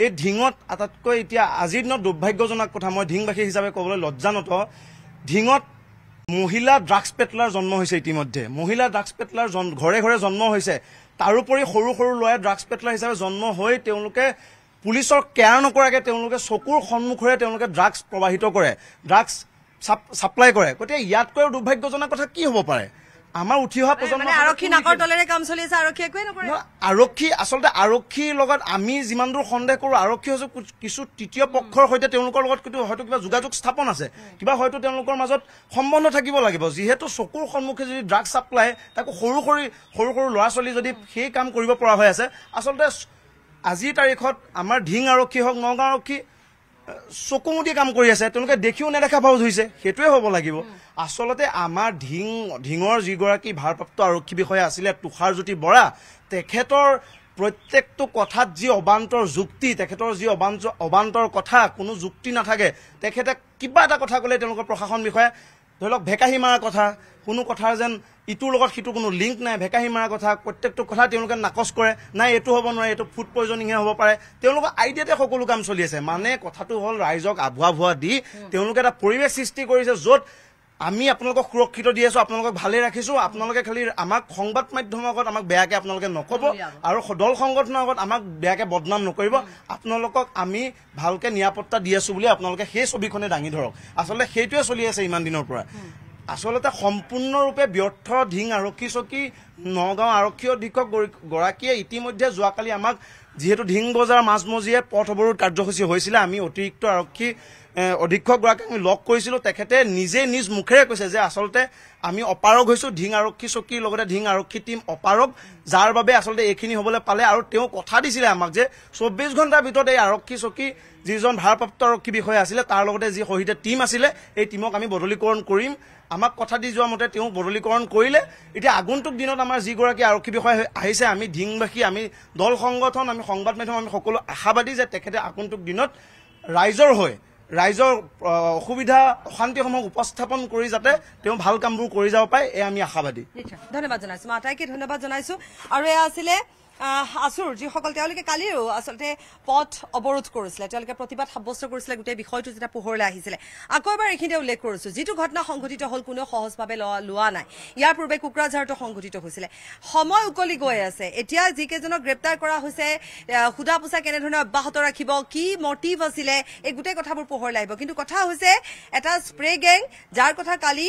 এই ঢিঙত আটাইতকৈ এতিয়া আজিৰ দিনত দুৰ্ভাগ্যজনক কথা মই ঢিংবাসী হিচাপে ক'বলৈ লজ্জানত ঢিঙত মহিলা ড্ৰাগছ পেটলাৰ জন্ম হৈছে ইতিমধ্যে মহিলা ড্ৰাগছ পেটলাৰ ঘৰে ঘৰে জন্ম হৈছে তাৰোপৰি সৰু সৰু ল'ৰাই ড্ৰাগছ পেটলাৰ হিচাপে জন্ম হৈ তেওঁলোকে পুলিচৰ কেয়াৰ নকৰাকৈ তেওঁলোকে চকুৰ সন্মুখেৰে তেওঁলোকে ড্ৰাগছ প্ৰবাহিত কৰে ড্ৰাগছ সাপ্লাই কৰে গতিকে ইয়াতকৈ দুৰ্ভাগ্যজনক কথা কি হ'ব পাৰে আমাৰ উঠি অহা প্ৰজন্ম আৰক্ষী আচলতে আৰক্ষীৰ লগত আমি যিমান দূৰ সন্দেহ কৰোঁ আৰক্ষী হৈছে কিছু তৃতীয় পক্ষৰ সৈতে তেওঁলোকৰ লগত হয়তো কিবা যোগাযোগ স্থাপন আছে কিবা হয়তো তেওঁলোকৰ মাজত সম্বন্ধ থাকিব লাগিব যিহেতু চকুৰ সন্মুখে যদি ড্ৰাগছ চাপ্লাই তাকো সৰু সৰু সৰু সৰু ল'ৰা ছোৱালী যদি সেই কাম কৰিব পৰা হৈ আছে আচলতে আজিৰ তাৰিখত আমাৰ ঢিং আৰক্ষী হওক নগাঁও আৰক্ষী চকুমুটি কাম কৰি আছে তেওঁলোকে দেখিও নেদেখা ভাও ধৰিছে সেইটোৱে হ'ব লাগিব আচলতে আমাৰ ঢিং ঢিঙৰ যিগৰাকী ভাৰপ্ৰাপ্ত আৰক্ষী বিষয়া আছিলে তুষাৰজ্যোতি বৰা তেখেতৰ প্ৰত্যেকটো কথাত যি অবান্তৰ যুক্তি তেখেতৰ যি অবান্ত অবান্তৰ কথা কোনো যুক্তি নাথাকে তেখেতে কিবা এটা কথা ক'লে তেওঁলোকৰ প্ৰশাসন বিষয়া ধৰি লওক ভেকাহী মাৰা কথা কোনো কথাৰ যেন ইটোৰ লগত সিটো কোনো লিংক নাই ভেকাহী মাৰা কথা প্ৰত্যেকটো কথা তেওঁলোকে নাকচ কৰে নাই এইটো হ'ব নোৱাৰে এইটো ফুড পইজনিঙহে হ'ব পাৰে তেওঁলোকৰ আইডিয়াতে সকলো কাম চলি আছে মানে কথাটো হ'ল ৰাইজক আভুৱা ভুৱা দি তেওঁলোকে এটা পৰিৱেশ সৃষ্টি কৰিছে য'ত আমি আপোনালোকক সুৰক্ষিত দি আছো আপোনালোকক ভালেই ৰাখিছো আপোনালোকে খালি আমাক সংবাদ মাধ্যমৰ আগত আমাক বেয়াকে আপোনালোকে নকব আৰু দল সংগঠনৰ আগত আমাক বেয়াকে বদনাম নকৰিব আপোনালোকক আমি ভালকে নিৰাপত্তা দি আছো বুলি আপোনালোকে সেই ছবিখনে দাঙি ধৰক আচলতে সেইটোৱে চলি আছে ইমান দিনৰ পৰা আচলতে সম্পূৰ্ণৰূপে ব্যৰ্থ ধিং আৰক্ষী চকী নগাঁও আৰক্ষী অধীক্ষক গৰাকীয়ে ইতিমধ্যে যোৱাকালি আমাক যিহেতু ধিং বজাৰ মাজমজিয়ে পথ অৱৰোধ কাৰ্যসূচী হৈছিলে আমি অতিৰিক্ত আৰক্ষী অধীক্ষকগৰাকীক আমি লগ কৰিছিলোঁ তেখেতে নিজে নিজ মুখেৰে কৈছে যে আচলতে আমি অপাৰগ হৈছোঁ ঢিং আৰক্ষী চকীৰ লগতে ঢিং আৰক্ষী টীম অপাৰগ যাৰ বাবে আচলতে এইখিনি হ'বলৈ পালে আৰু তেওঁ কথা দিছিলে আমাক যে চৌব্বিছ ঘণ্টাৰ ভিতৰত এই আৰক্ষী চকী যিজন ভাৰপ্ৰাপ্ত আৰক্ষী বিষয়া আছিলে তাৰ লগতে যি শহীদে টীম আছিলে এই টীমক আমি বদলীকৰণ কৰিম আমাক কথা দি যোৱা মতে তেওঁ বদলীকৰণ কৰিলে এতিয়া আগন্তুক দিনত আমাৰ যিগৰাকী আৰক্ষী বিষয়া আহিছে আমি ঢিংবাসী আমি দল সংগঠন আমি সংবাদ মাধ্যম আমি সকলো আশাবাদী যে তেখেতে আগন্তুক দিনত ৰাইজৰ হয় ৰাইজৰ অসুবিধা অশান্তিসমূহ উপস্থাপন কৰি যাতে তেওঁ ভাল কামবোৰ কৰি যাব পাৰে এয়া আমি আশাবাদী ধন্যবাদ জনাইছো মই আটাইকে ধন্যবাদ জনাইছো আৰু এয়া আছিলে আছোঁ যিসকল তেওঁলোকে কালিও আচলতে পথ অৱৰোধ কৰিছিলে তেওঁলোকে প্ৰতিবাদ সাব্যস্ত কৰিছিলে গোটেই বিষয়টো যেতিয়া পোহৰলৈ আহিছিলে আকৌ এবাৰ এইখিনিতে উল্লেখ কৰিছোঁ যিটো ঘটনা সংঘটিত হ'ল কোনেও সহজভাৱে লোৱা নাই ইয়াৰ পূৰ্বে কোকৰাঝাৰটো সংঘটিত হৈছিলে সময় উকলি গৈ আছে এতিয়া যিকেইজনক গ্ৰেপ্তাৰ কৰা হৈছে সোধা পোছা কেনেধৰণে অব্যাহত ৰাখিব কি মটিভ আছিলে এই গোটেই কথাবোৰ পোহৰলৈ আহিব কিন্তু কথা হৈছে এটা স্প্ৰে গেং যাৰ কথা কালি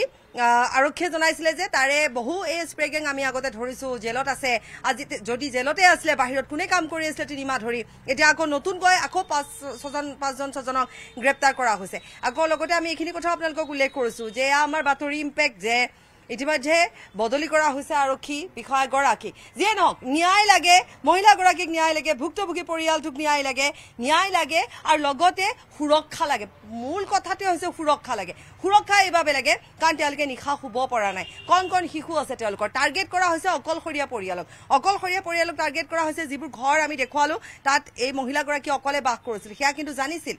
আৰক্ষীয়ে জনাইছিলে যে তাৰে বহু এই স্প্ৰে গেং আমি আগতে ধৰিছো জেলত আছে আজি যদি জেলত ঘৰতে আছিলে বাহিৰত কোনে কাম কৰি আছিলে তিনিমাহ ধৰি এতিয়া আকৌ নতুনকৈ আকৌ পাঁচ ছজন পাঁচজন ছজনক গ্ৰেপ্তাৰ কৰা হৈছে আকৌ লগতে আমি এইখিনি কথা আপোনালোকক উল্লেখ কৰিছোঁ যে আমাৰ বাতৰি ইম্পেক্ট যে ইতিমধ্যে বদলি কৰা হৈছে আৰক্ষী বিষয়াগৰাকীক যিয়ে নহওক ন্যায় লাগে মহিলাগৰাকীক ন্যায় লাগে ভুক্তভোগী পৰিয়ালটোক ন্যায় লাগে ন্যায় লাগে আৰু লগতে সুৰক্ষা লাগে মূল কথাটোৱে হৈছে সুৰক্ষা লাগে সুৰক্ষা এইবাবে লাগে কাৰণ তেওঁলোকে নিশা শুব পৰা নাই কণ কণ শিশু আছে তেওঁলোকৰ টাৰ্গেট কৰা হৈছে অকলশৰীয়া পৰিয়ালক অকলশৰীয়া পৰিয়ালক টাৰ্গেট কৰা হৈছে যিবোৰ ঘৰ আমি দেখুৱালোঁ তাত এই মহিলাগৰাকী অকলে বাস কৰিছিল সেয়া কিন্তু জানিছিল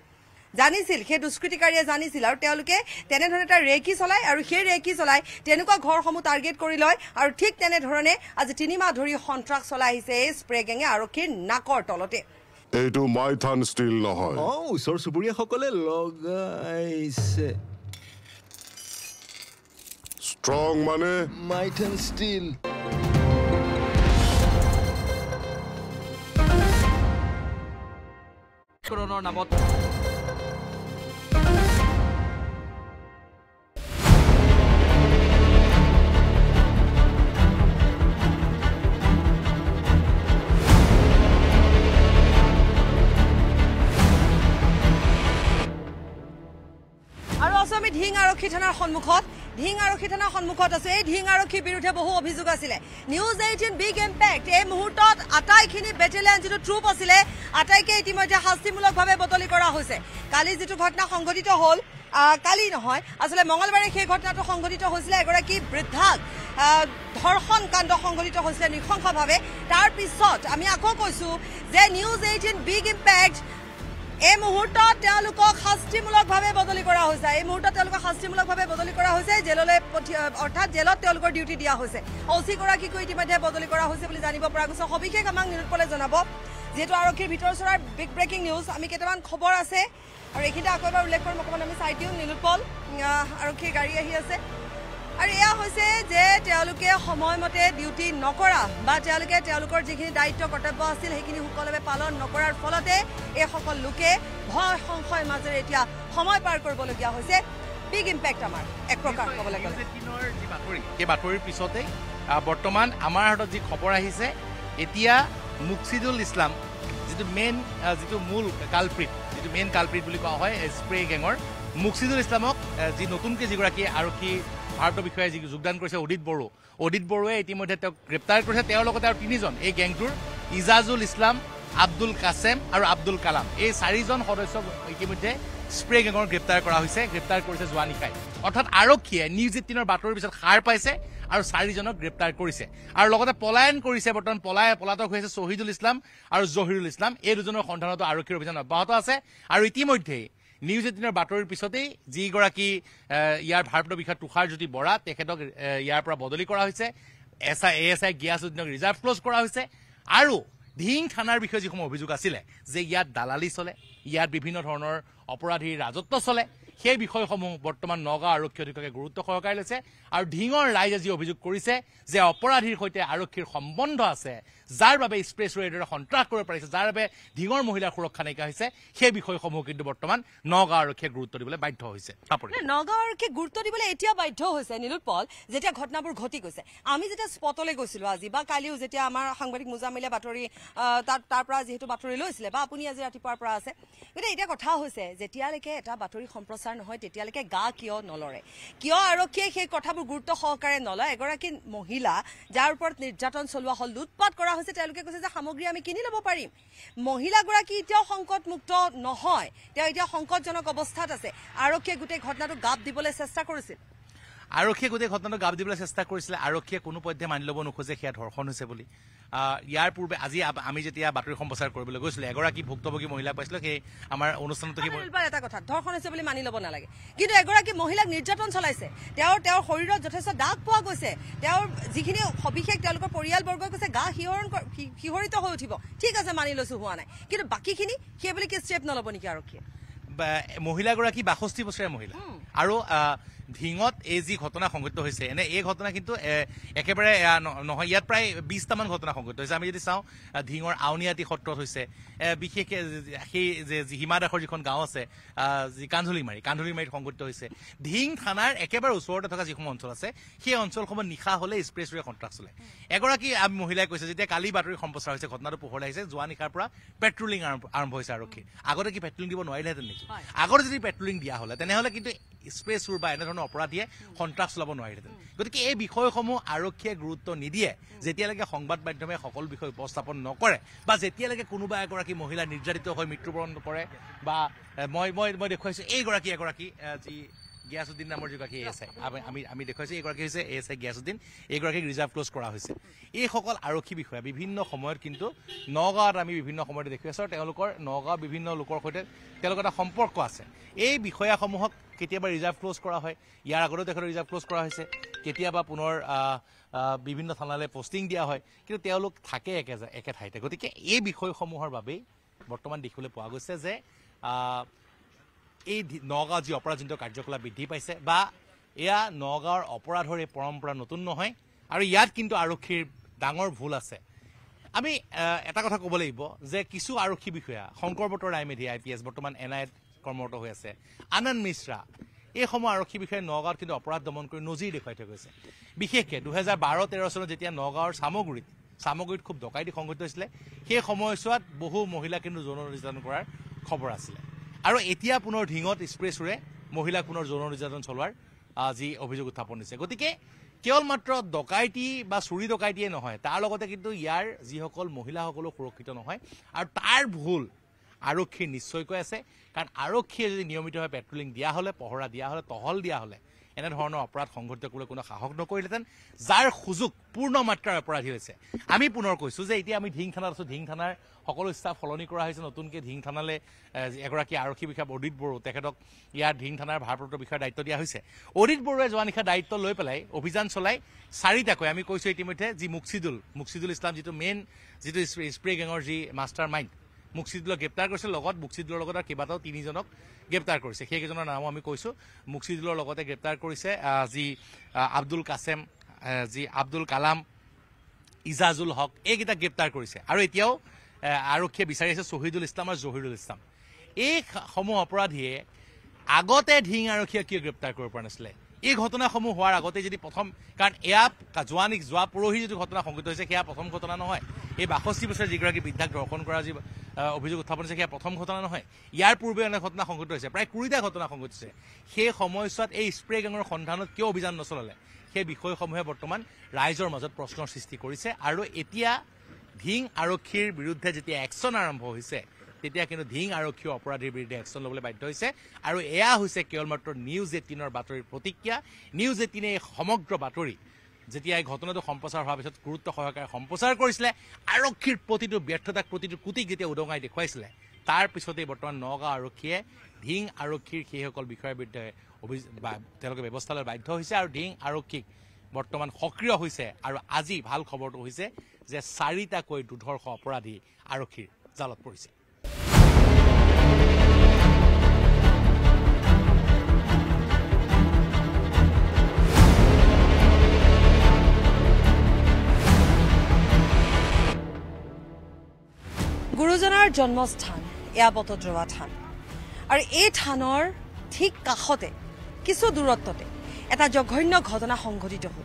জানিছিল সেই দুষ্কৃতিকাৰীয়ে জানিছিল আৰু তেওঁলোকে তেনেধৰণে এটা ৰেকি চলায় আৰু সেই ৰেকি চলাই তেনেকুৱা ঘৰসমূহ টাৰ্গেট কৰি লয় আৰু ঠিক তেনেধৰণে আজি তিনিমাহ ধৰি সন্ত্ৰাস চলাই আহিছে এই স্প্ৰে গেঙে আৰক্ষীৰ নাকৰ তলতে এইটো মাইথান ষ্টীল নহয় অঁ ওচৰ চুবুৰীয়াসকলে লগাইছে ষ্ট্ৰং মানে মাইথান ষ্টীল কৰণৰ নামত আৰক্ষী থানাৰ সন্মুখত ধিং আৰক্ষী থানাৰ সন্মুখত আছে এই ধিং আৰক্ষীৰ বিৰুদ্ধে বহু অভিযোগ আছিলে নিউজ এইটিন বিগ ইম্পেক্ট এই মুহূৰ্তত আটাইখিনি বেটেলিয়ান যিটো ট্ৰুপ আছিলে আটাইকে ইতিমধ্যে শাস্তিমূলকভাৱে বদলি কৰা হৈছে কালি যিটো ঘটনা সংঘটিত হ'ল কালি নহয় আচলতে মঙলবাৰে সেই ঘটনাটো সংঘটিত হৈছিলে এগৰাকী বৃদ্ধাক ধৰ্ষণ কাণ্ড সংঘটিত হৈছিলে নৃশংসভাৱে তাৰপিছত আমি আকৌ কৈছোঁ যে নিউজ এইটিন বিগ ইম্পেক্ট এই মুহূৰ্তত তেওঁলোকক শাস্তিমূলকভাৱে বদলি কৰা হৈছে এই মুহূৰ্তত তেওঁলোকক শাস্তিমূলকভাৱে বদলি কৰা হৈছে জেললৈ অৰ্থাৎ জেলত তেওঁলোকৰ ডিউটি দিয়া হৈছে অচিগৰাকীকো ইতিমধ্যে বদলি কৰা হৈছে বুলি জানিব পৰা গৈছে সবিশেষ আমাক নিৰূপলে জনাব যিহেতু আৰক্ষীৰ ভিতৰ চৰাৰ বিগ ব্ৰেকিং নিউজ আমি কেইটামান খবৰ আছে আৰু এইখিনিতে আকৌ এবাৰ উল্লেখ কৰিম অকণমান আমি চাই দিওঁ নিলোৎপল আৰক্ষীৰ গাড়ী আহি আছে আৰু এয়া হৈছে যে তেওঁলোকে সময়মতে ডিউটি নকৰা বা তেওঁলোকে তেওঁলোকৰ যিখিনি দায়িত্ব কৰ্তব্য আছিল সেইখিনি সুকলমে পালন নকৰাৰ ফলতে এইসকল লোকে ভয় সংশয়ৰ মাজেৰে এতিয়া সময় পাৰ কৰিবলগীয়া হৈছে বিগ ইম্পেক্ট আমাৰ এক প্ৰকাৰ ক'ব লাগিব সেই বাতৰিৰ পিছতে বৰ্তমান আমাৰ হাতত যি খবৰ আহিছে এতিয়া মুকচিদুল ইছলাম যিটো মেইন যিটো মূল কালপ্ৰিট যিটো মেইন কালপ্ৰিট বুলি কোৱা হয় স্প্ৰে গেঙৰ মুকচিদুল ইছলামক যি নতুনকৈ যিগৰাকী আৰক্ষী ভাৰতৰ বিষয়াই যোগদান কৰিছে অদিত বড়ো অদিত বড়োৱে ইতিমধ্যে তেওঁক গ্ৰেপ্তাৰ কৰিছে তেওঁৰ লগতে আৰু তিনিজন এই গেংটোৰ ইজাজুল ইছলাম আব্দুল কাছেম আৰু আব্দুল কালাম এই চাৰিজন সদস্যক ইতিমধ্যে স্প্ৰে গেঙৰ গ্ৰেপ্তাৰ কৰা হৈছে গ্ৰেপ্তাৰ কৰিছে যোৱা নিশাই অৰ্থাৎ আৰক্ষীয়ে নিউজ এইটিনৰ বাতৰিৰ পিছত সাৰ পাইছে আৰু চাৰিজনক গ্ৰেপ্তাৰ কৰিছে আৰু লগতে পলায়ন কৰিছে বৰ্তমান পলায় পলাতক হৈ আছে শ্বহীদুল ইছলাম আৰু জহিৰুল ইছলাম এই দুজনৰ সন্ধানতো আৰক্ষীৰ অভিযান অব্যাহত আছে আৰু ইতিমধ্যেই নিউজ এইটিনৰ বাতৰিৰ পিছতেই যিগৰাকী ইয়াৰ ভাৰপ্ৰাপ্ত বিষয়া তুষাৰজ্যোতি বৰা তেখেতক ইয়াৰ পৰা বদলি কৰা হৈছে S I A S I গিয়াছুদ্দিনক ৰিজাৰ্ভ ক্লজ কৰা হৈছে আৰু ধিং থানাৰ বিষয়ে যিসমূহ অভিযোগ আছিলে যে ইয়াত দালালি চলে ইয়াত বিভিন্ন ধৰণৰ অপৰাধীৰ ৰাজত্ব চলে সেই বিষয়সমূহ বৰ্তমান নগাঁও আৰক্ষী অধীক্ষকে গুৰুত্ব সহকাৰে লৈছে আৰু ধিঙৰ ৰাইজে যি অভিযোগ কৰিছে যে অপৰাধীৰ সৈতে আৰক্ষীৰ সম্বন্ধ আছে যাৰ বাবে স্প্ৰেছৱে এইদৰে সন্ত্ৰাস কৰিব পাৰিছে যাৰ বাবে ধিঙৰ মহিলাৰ সুৰক্ষা নাইকিয়া হৈছে সেই বিষয়সমূহ কিন্তু বৰ্তমান নগাঁও আৰক্ষীয়ে গুৰুত্ব দিবলৈ বাধ্য হৈছে নগাঁও আৰক্ষীয়ে গুৰুত্ব দিবলৈ এতিয়া বাধ্য হৈছে নীলোৎপল যেতিয়া ঘটনাবোৰ ঘটি গৈছে আমি যেতিয়া স্পটলৈ গৈছিলো আজি বা কালিও যেতিয়া আমাৰ সাংবাদিক মোজামিলীয়া বাতৰি তাত তাৰ পৰা যিহেতু বাতৰি লৈছিলে বা আপুনি আজি ৰাতিপুৱাৰ পৰা আছে গতিকে এতিয়া কথা হৈছে যেতিয়ালৈকে এটা বাতৰি সম্প্ৰচাৰ নহয় তেতিয়ালৈকে গা কিয় নলৰে কিয় আৰক্ষীয়ে সেই কথাবোৰ গুৰুত্ব সহকাৰে নলয় এগৰাকী মহিলা যাৰ ওপৰত নিৰ্যাতন চলোৱা হ'ল লুটপাত কৰা হৈছে তেওঁলোকে কৈছে যে সামগ্ৰী আমি কিনি ল'ব পাৰিম মহিলাগৰাকী এতিয়াও সংকটমুক্ত নহয় তেওঁ এতিয়া সংকটজনক অৱস্থাত আছে আৰক্ষীয়ে গোটেই ঘটনাটো গাপ দিবলৈ চেষ্টা কৰিছিল আৰক্ষীয়ে গোটেই ঘটনাটো গাপ দিবলৈ চেষ্টা কৰিছিলে আৰক্ষীয়ে কোনোপধ্যে মানি ল'ব নোখোজে সেয়া ধৰ্ষণ হৈছে বুলি ইয়াৰ পূৰ্বে আজি আমি যেতিয়া বাতৰি সম্প্ৰচাৰ কৰিবলৈ গৈছিলোঁ এগৰাকী ভুক্তভোগী মহিলা পাইছিলোঁ সেই আমাৰ অনুষ্ঠানটো এটা কথা ধৰ্ষণ হৈছে বুলি মানি ল'ব নালাগে কিন্তু এগৰাকী মহিলাক নিৰ্যাতন চলাইছে তেওঁৰ তেওঁৰ শৰীৰত যথেষ্ট দাগ পোৱা গৈছে তেওঁৰ যিখিনি সবিশেষ তেওঁলোকৰ পৰিয়ালবৰ্গই কৈছে গা শিহৰণ শিহৰিত হৈ উঠিব ঠিক আছে মানি লৈছো হোৱা নাই কিন্তু বাকীখিনি সেইবুলি কি ষ্টেপ নল'ব নেকি আৰক্ষীয়ে মহিলাগৰাকী বাষষ্ঠি বছৰীয়া মহিলা আৰু ঢিঙত এই যি ঘটনা সংঘটিত হৈছে এনে এই ঘটনা কিন্তু একেবাৰে নহয় ইয়াত প্ৰায় বিশটামান ঘটনা সংঘটিত হৈছে আমি যদি চাওঁ ঢিঙৰ আউনীআটী সত্ৰত হৈছে বিশেষকে সেই যে হিমা দাসৰ যিখন গাঁও আছে যি কান্ধুলিমাৰী কান্ধুলিমাৰীত সংঘটিত হৈছে ঢিং থানাৰ একেবাৰে ওচৰতে থকা যিসমূহ অঞ্চল আছে সেই অঞ্চলসমূহ নিশা হ'লে স্প্ৰেছৱে সন্ত্ৰাস চলে এগৰাকী মহিলাই কৈছে যেতিয়া কালি বাতৰি সম্প্ৰচাৰ হৈছে ঘটনাটো পোহৰলৈ আহিছে যোৱা নিশাৰ পৰা পেট্ৰলিং আৰম্ভ হৈছে আৰক্ষীৰ আগতে কি পেট্ৰলিং দিব নোৱাৰিলেহেঁতেন নেকি আগতে যদি পেট্ৰলিং দিয়া হ'লে তেনেহ'লে কিন্তু স্প্ৰেছৰ বা এনেধৰণৰ ধৰণৰ অপৰাধীয়ে সন্ত্ৰাস চলাব নোৱাৰিলেহেঁতেন গতিকে এই বিষয়সমূহ আৰক্ষীয়ে গুৰুত্ব নিদিয়ে যেতিয়ালৈকে সংবাদ মাধ্যমে সকলো বিষয় উপস্থাপন নকৰে বা যেতিয়ালৈকে কোনোবা এগৰাকী মহিলা নিৰ্যাতিত হৈ মৃত্যুবৰণ কৰে বা মই মই মই দেখুৱাইছোঁ এইগৰাকী এগৰাকী যি গিয়াছুদ্দিন নামৰ যিগৰাকী এ এছ আই আমি আমি দেখুৱাইছোঁ এইগৰাকী হৈছে এ এছ আই গিয়াছুদ্দিন এইগৰাকীক ৰিজাৰ্ভ ক্ল'জ কৰা হৈছে এইসকল আৰক্ষী বিষয়া বিভিন্ন সময়ত কিন্তু নগাঁৱত আমি বিভিন্ন সময়তে দেখি আছোঁ আৰু তেওঁলোকৰ নগাঁও বিভিন্ন লোকৰ সৈতে তেওঁলোকৰ এটা সম্পৰ্ক আছে এই বিষয়াসমূহক কেতিয়াবা ৰিজাৰ্ভ ক্ল'জ কৰা হয় ইয়াৰ আগতেও তেখেতৰ ৰিজাৰ্ভ ক্ল'জ কৰা হৈছে কেতিয়াবা পুনৰ বিভিন্ন থানালৈ পষ্টিং দিয়া হয় কিন্তু তেওঁলোক থাকে একে একে ঠাইতে গতিকে এই বিষয়সমূহৰ বাবেই বৰ্তমান দেখিবলৈ পোৱা গৈছে যে এই নগাঁও যি অপৰাধজনিত কাৰ্যকলাপ বৃদ্ধি পাইছে বা এয়া নগাঁৱৰ অপৰাধৰ এই পৰম্পৰা নতুন নহয় আৰু ইয়াত কিন্তু আৰক্ষীৰ ডাঙৰ ভুল আছে আমি এটা কথা ক'ব লাগিব যে কিছু আৰক্ষী বিষয়া শংকৰ বতৰ আই মেধি আই পি এছ বৰ্তমান এন আই এত কৰ্মৰত হৈ আছে আনন্দ মিশ্ৰা এইসমূহ আৰক্ষী বিষয়াই নগাঁৱত কিন্তু অপৰাধ দমন কৰি নজিৰ দেখুৱাই থৈ গৈছে বিশেষকৈ দুহেজাৰ বাৰ তেৰ চনত যেতিয়া নগাঁৱৰ চামগুৰিত চামগুৰিত খুব ডকাইতি সংঘটিত হৈছিলে সেই সময়ছোৱাত বহু মহিলা কিন্তু যৌন নিৰ্যাতন কৰাৰ খবৰ আছিলে আৰু এতিয়া পুনৰ ঢিঙত স্প্ৰে চুৰে মহিলাক পুনৰ যৌন নিৰ্যাতন চলোৱাৰ যি অভিযোগ উত্থাপন দিছে গতিকে কেৱল মাত্ৰ ডকাইতি বা চুৰি ডকাইটিয়ে নহয় তাৰ লগতে কিন্তু ইয়াৰ যিসকল মহিলাসকলো সুৰক্ষিত নহয় আৰু তাৰ ভুল আৰক্ষীৰ নিশ্চয়কৈ আছে কাৰণ আৰক্ষীয়ে যদি নিয়মিতভাৱে পেট্ৰলিং দিয়া হ'লে পহৰা দিয়া হ'লে টহল দিয়া হ'লে এনেধৰণৰ অপৰাধ সংঘটিত কৰিবলৈ কোনো সাহস নকৰিলেহেঁতেন যাৰ সুযোগ পূৰ্ণ মাত্ৰাৰ অপৰাধী হৈছে আমি পুনৰ কৈছোঁ যে এতিয়া আমি ঢিং থানাত আছোঁ ঢিং থানাৰ সকলো ষ্টাফ সলনি কৰা হৈছে নতুনকৈ ঢিং থানালৈ এগৰাকী আৰক্ষী বিষয়া অদিত বড়ো তেখেতক ইয়াৰ ঢিং থানাৰ ভাৰপ্ৰাপ্ত বিষয়াৰ দায়িত্ব দিয়া হৈছে অদিত বড়োৱে যোৱা নিশা দায়িত্ব লৈ পেলাই অভিযান চলাই চাৰিটাকৈ আমি কৈছোঁ ইতিমধ্যে যি মুক্সিদুল মুক্সিদুল ইছলাম যিটো মেইন যিটো স্প্ৰে গেঙৰ যি মাষ্টাৰ মাইণ্ড মুক্সিদুলক গ্ৰেপ্তাৰ কৰিছে লগত মুক্সিদুলৰ লগত আৰু কেইবাটাও তিনিজনক গ্ৰেপ্তাৰ কৰিছে সেইকেইজনৰ নামো আমি কৈছোঁ মুক্সিদুলৰ লগতে গ্ৰেপ্তাৰ কৰিছে যি আব্দুল কাছেম যি আব্দুল কালাম ইজাজুল হক এইকেইটাক গ্ৰেপ্তাৰ কৰিছে আৰু এতিয়াও আৰক্ষীয়ে বিচাৰি আছে শ্বহীদুল ইছলাম আৰু জহিৰুল ইছলাম এইসমূহ অপৰাধীয়ে আগতে ঢিং আৰক্ষীয়ে কিয় গ্ৰেপ্তাৰ কৰিব পৰা নাছিলে এই ঘটনাসমূহ হোৱাৰ আগতে যদি প্ৰথম কাৰণ এয়া যোৱানি যোৱা পৰহি যিটো ঘটনা সংঘটিত হৈছে সেয়া প্ৰথম ঘটনা নহয় এই বাষষ্ঠি বছৰ যিগৰাকী বৃদ্ধাক দৰ্শন কৰা যি অভিযোগ উত্থাপন হৈছে সেয়া প্ৰথম ঘটনা নহয় ইয়াৰ পূৰ্বে এনে ঘটনা সংঘটিত হৈছে প্ৰায় কুৰিটা ঘটনা হৈছে সেই সময়ছোৱাত এই স্প্ৰে গেঙৰ সন্ধানত কিয় অভিযান নচলালে সেই বিষয়সমূহে বৰ্তমান ৰাইজৰ মাজত প্ৰশ্নৰ সৃষ্টি কৰিছে আৰু এতিয়া ভিং আৰক্ষীৰ বিৰুদ্ধে যেতিয়া একশ্যন আৰম্ভ হৈছে তেতিয়া কিন্তু ধিং আৰক্ষীয়ে অপৰাধীৰ বিৰুদ্ধে একশ্যন ল'বলৈ বাধ্য হৈছে আৰু এয়া হৈছে কেৱল মাত্ৰ নিউজ এইটিনৰ বাতৰিৰ প্ৰতিক্ৰিয়া নিউজ এইটিনে এই সমগ্ৰ বাতৰি যেতিয়া এই ঘটনাটো সম্প্ৰচাৰ হোৱাৰ পিছত গুৰুত্ব সহকাৰে সম্প্ৰচাৰ কৰিছিলে আৰক্ষীৰ প্ৰতিটো ব্যৰ্থতাক প্ৰতিটো কুটিক যেতিয়া উদঙাই দেখুৱাইছিলে তাৰপিছতেই বৰ্তমান নগাঁও আৰক্ষীয়ে ধিং আৰক্ষীৰ সেইসকল বিষয়াৰ বিৰুদ্ধে তেওঁলোকে ব্যৱস্থা লৈ বাধ্য হৈছে আৰু ধিং আৰক্ষীক বৰ্তমান সক্ৰিয় হৈছে আৰু আজি ভাল খবৰটো হৈছে যে চাৰিটাকৈ দুৰ্ধৰ্ষ অপৰাধী আৰক্ষীৰ জালত পৰিছে গুৰুজনাৰ জন্মস্থান এয়া বটদ্ৰৱা থান আৰু এই থানৰ ঠিক কাষতে কিছু দূৰত্বতে এটা জঘন্য ঘটনা সংঘটিত হ'ল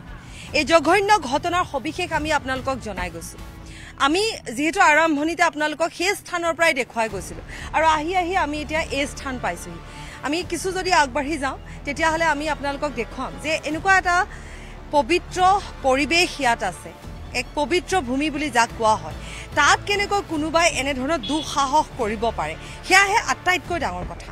এই জঘন্য ঘটনাৰ সবিশেষ আমি আপোনালোকক জনাই গৈছোঁ আমি যিহেতু আৰম্ভণিতে আপোনালোকক সেই স্থানৰ পৰাই দেখুৱাই গৈছিলোঁ আৰু আহি আহি আমি এতিয়া এই স্থান পাইছোঁহি আমি কিছু যদি আগবাঢ়ি যাওঁ তেতিয়াহ'লে আমি আপোনালোকক দেখুৱাম যে এনেকুৱা এটা পবিত্ৰ পৰিৱেশ ইয়াত আছে এক পবিত্ৰ ভূমি বুলি যাক কোৱা হয় তাত কেনেকৈ কোনোবাই এনেধৰণৰ দুঃসাহস কৰিব পাৰে সেয়াহে আটাইতকৈ ডাঙৰ কথা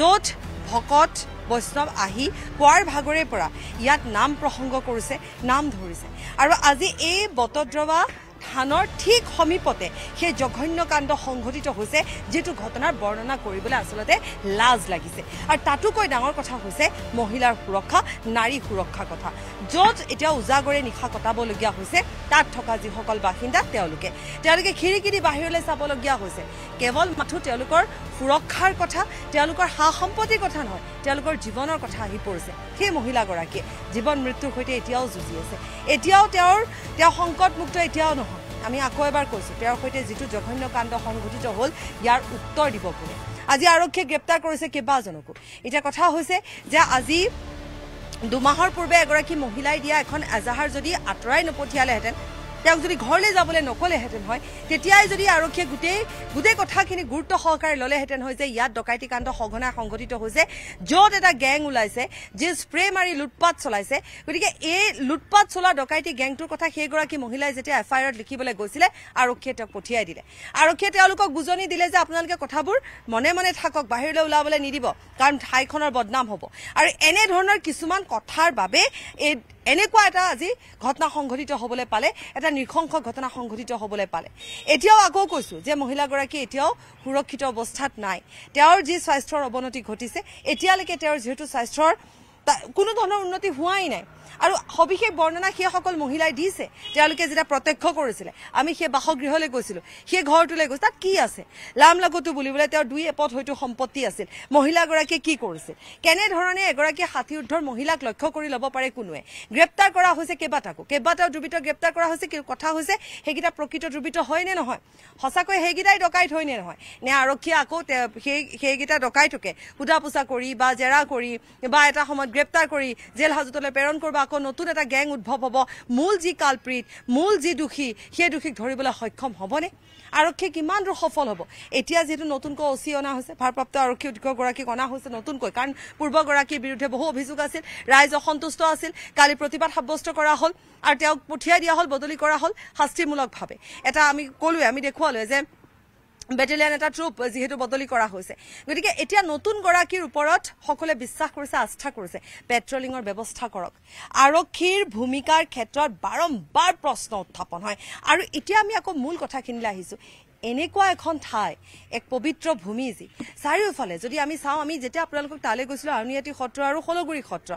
য'ত ভকত বৈষ্ণৱ আহি পুৱাৰ ভাগৰে পৰা ইয়াত নাম প্ৰসংগ কৰিছে নাম ধৰিছে আৰু আজি এই বটদ্ৰৱা থানৰ ঠিক সমীপতে সেই জঘন্য কাণ্ড সংঘটিত হৈছে যিটো ঘটনাৰ বৰ্ণনা কৰিবলৈ আচলতে লাজ লাগিছে আৰু তাতোকৈ ডাঙৰ কথা হৈছে মহিলাৰ সুৰক্ষা নাৰী সুৰক্ষাৰ কথা য'ত এতিয়া উজাগৰে নিশা কটাবলগীয়া হৈছে তাত থকা যিসকল বাসিন্দা তেওঁলোকে তেওঁলোকে খিৰিকিৰি বাহিৰলৈ চাবলগীয়া হৈছে কেৱল মাথো তেওঁলোকৰ সুৰক্ষাৰ কথা তেওঁলোকৰ সা সম্পত্তিৰ কথা নহয় তেওঁলোকৰ জীৱনৰ কথা আহি পৰিছে সেই মহিলাগৰাকীয়ে জীৱন মৃত্যুৰ সৈতে এতিয়াও যুঁজি আছে এতিয়াও তেওঁৰ তেওঁ সংকটমুক্ত এতিয়াও নহয় আমি আকৌ এবাৰ কৈছোঁ তেওঁৰ সৈতে যিটো জঘন্য কাণ্ড সংঘটিত হ'ল ইয়াৰ উত্তৰ দিব পাৰে আজি আৰক্ষীয়ে গ্ৰেপ্তাৰ কৰিছে কেইবাজনকো এতিয়া কথা হৈছে যে আজি দুমাহৰ পূৰ্বে এগৰাকী মহিলাই দিয়া এখন এজাহাৰ যদি আঁতৰাই নপঠিয়ালেহেঁতেন তেওঁক যদি ঘৰলৈ যাবলৈ নকলেহেঁতেন হয় তেতিয়াই যদি আৰক্ষীয়ে গোটেই গোটেই কথাখিনি গুৰুত্ব সহকাৰে ল'লেহেঁতেন হয় যে ইয়াত ডকাইতি কাণ্ড সঘনাই সংঘটিত হৈছে য'ত এটা গেং ওলাইছে যি স্প্ৰে মাৰি লুটপাত চলাইছে গতিকে এই লুটপাত চলোৱা ডকাইতি গেংটোৰ কথা সেইগৰাকী মহিলাই যেতিয়া এফ আই আৰত লিখিবলৈ গৈছিলে আৰক্ষীয়ে তেওঁক পঠিয়াই দিলে আৰক্ষীয়ে তেওঁলোকক বুজনি দিলে যে আপোনালোকে কথাবোৰ মনে মনে থাকক বাহিৰলৈ ওলাবলৈ নিদিব কাৰণ ঠাইখনৰ বদনাম হ'ব আৰু এনেধৰণৰ কিছুমান কথাৰ বাবে এই এনেকুৱা এটা আজি ঘটনা সংঘটিত হবলৈ পালে এটা নৃশংস ঘটনা সংঘটিত হবলৈ পালে এতিয়াও আকৌ কৈছোঁ যে মহিলাগৰাকী এতিয়াও সুৰক্ষিত অৱস্থাত নাই তেওঁৰ যি স্বাস্থ্যৰ অৱনতি ঘটিছে এতিয়ালৈকে তেওঁৰ যিহেতু স্বাস্থ্যৰ কোনো ধৰণৰ উন্নতি হোৱাই নাই আৰু সবিশেষ বৰ্ণনা সেইসকল মহিলাই দিছে তেওঁলোকে যেতিয়া প্ৰত্যক্ষ কৰিছিলে আমি সেই বাসগৃহলৈ গৈছিলোঁ সেই ঘৰটোলৈ গৈছিলোঁ তাত কি আছে লাম লাগতো বুলিবলৈ তেওঁৰ দুই এপদ হয়তো সম্পত্তি আছিল মহিলাগৰাকীয়ে কি কৰিছিল কেনেধৰণে এগৰাকী ষাঠি উদ্ধৰ মহিলাক লক্ষ্য কৰি ল'ব পাৰে কোনোৱে গ্ৰেপ্তাৰ কৰা হৈছে কেইবাটাকো কেইবাটাও দুৰ্বৃত্ত গ্ৰেপ্তাৰ কৰা হৈছে কিন্তু কথা হৈছে সেইকেইটা প্ৰকৃত দুৰ্বৃত্ত হয় নে নহয় সঁচাকৈ সেইকেইটাই ডকাইত নে নহয় নে আৰক্ষীয়ে আকৌ সেই সেইকেইটা ডকাইতোকে সোধা পোছা কৰি বা জেৰা কৰি বা এটা সময়ত গ্ৰেপ্তাৰ কৰি জেল হাজতলৈ প্ৰেৰণ কৰিব আকৌ নতুন এটা গেং উদ্ভৱ হ'ব মূল যি কালপ্ৰীত মূল যি দোষী সেই দোষীক ধৰিবলৈ সক্ষম হ'বনে আৰক্ষী কিমান দূৰ সফল হ'ব এতিয়া যিহেতু নতুনকৈ অচি অনা হৈছে ভাৰপ্ৰাপ্ত আৰক্ষী অধীক্ষকগৰাকীক অনা হৈছে নতুনকৈ কাৰণ পূৰ্বগৰাকীৰ বিৰুদ্ধে বহু অভিযোগ আছিল ৰাইজ অসন্তুষ্ট আছিল কালি প্ৰতিবাদ সাব্যস্ত কৰা হ'ল আৰু তেওঁক পঠিয়াই দিয়া হ'ল বদলি কৰা হ'ল শাস্তিমূলকভাৱে এটা আমি ক'লোৱে আমি দেখুৱালোৱে যে বেটেলিয়ান এটা ট্ৰুপ যিহেতু বদলি কৰা হৈছে গতিকে এতিয়া নতুনগৰাকীৰ ওপৰত সকলোৱে বিশ্বাস কৰিছে আস্থা কৰিছে পেট্ৰলিঙৰ ব্যৱস্থা কৰক আৰক্ষীৰ ভূমিকাৰ ক্ষেত্ৰত বাৰম্বাৰ প্ৰশ্ন উত্থাপন হয় আৰু এতিয়া আমি আকৌ মূল কথাখিনিলৈ আহিছোঁ এনেকুৱা এখন ঠাই এক পবিত্ৰ ভূমি যি চাৰিওফালে যদি আমি চাওঁ আমি যেতিয়া আপোনালোকক তালৈ গৈছিলোঁ আউনীআটী সত্ৰ আৰু সলগুৰি সত্ৰ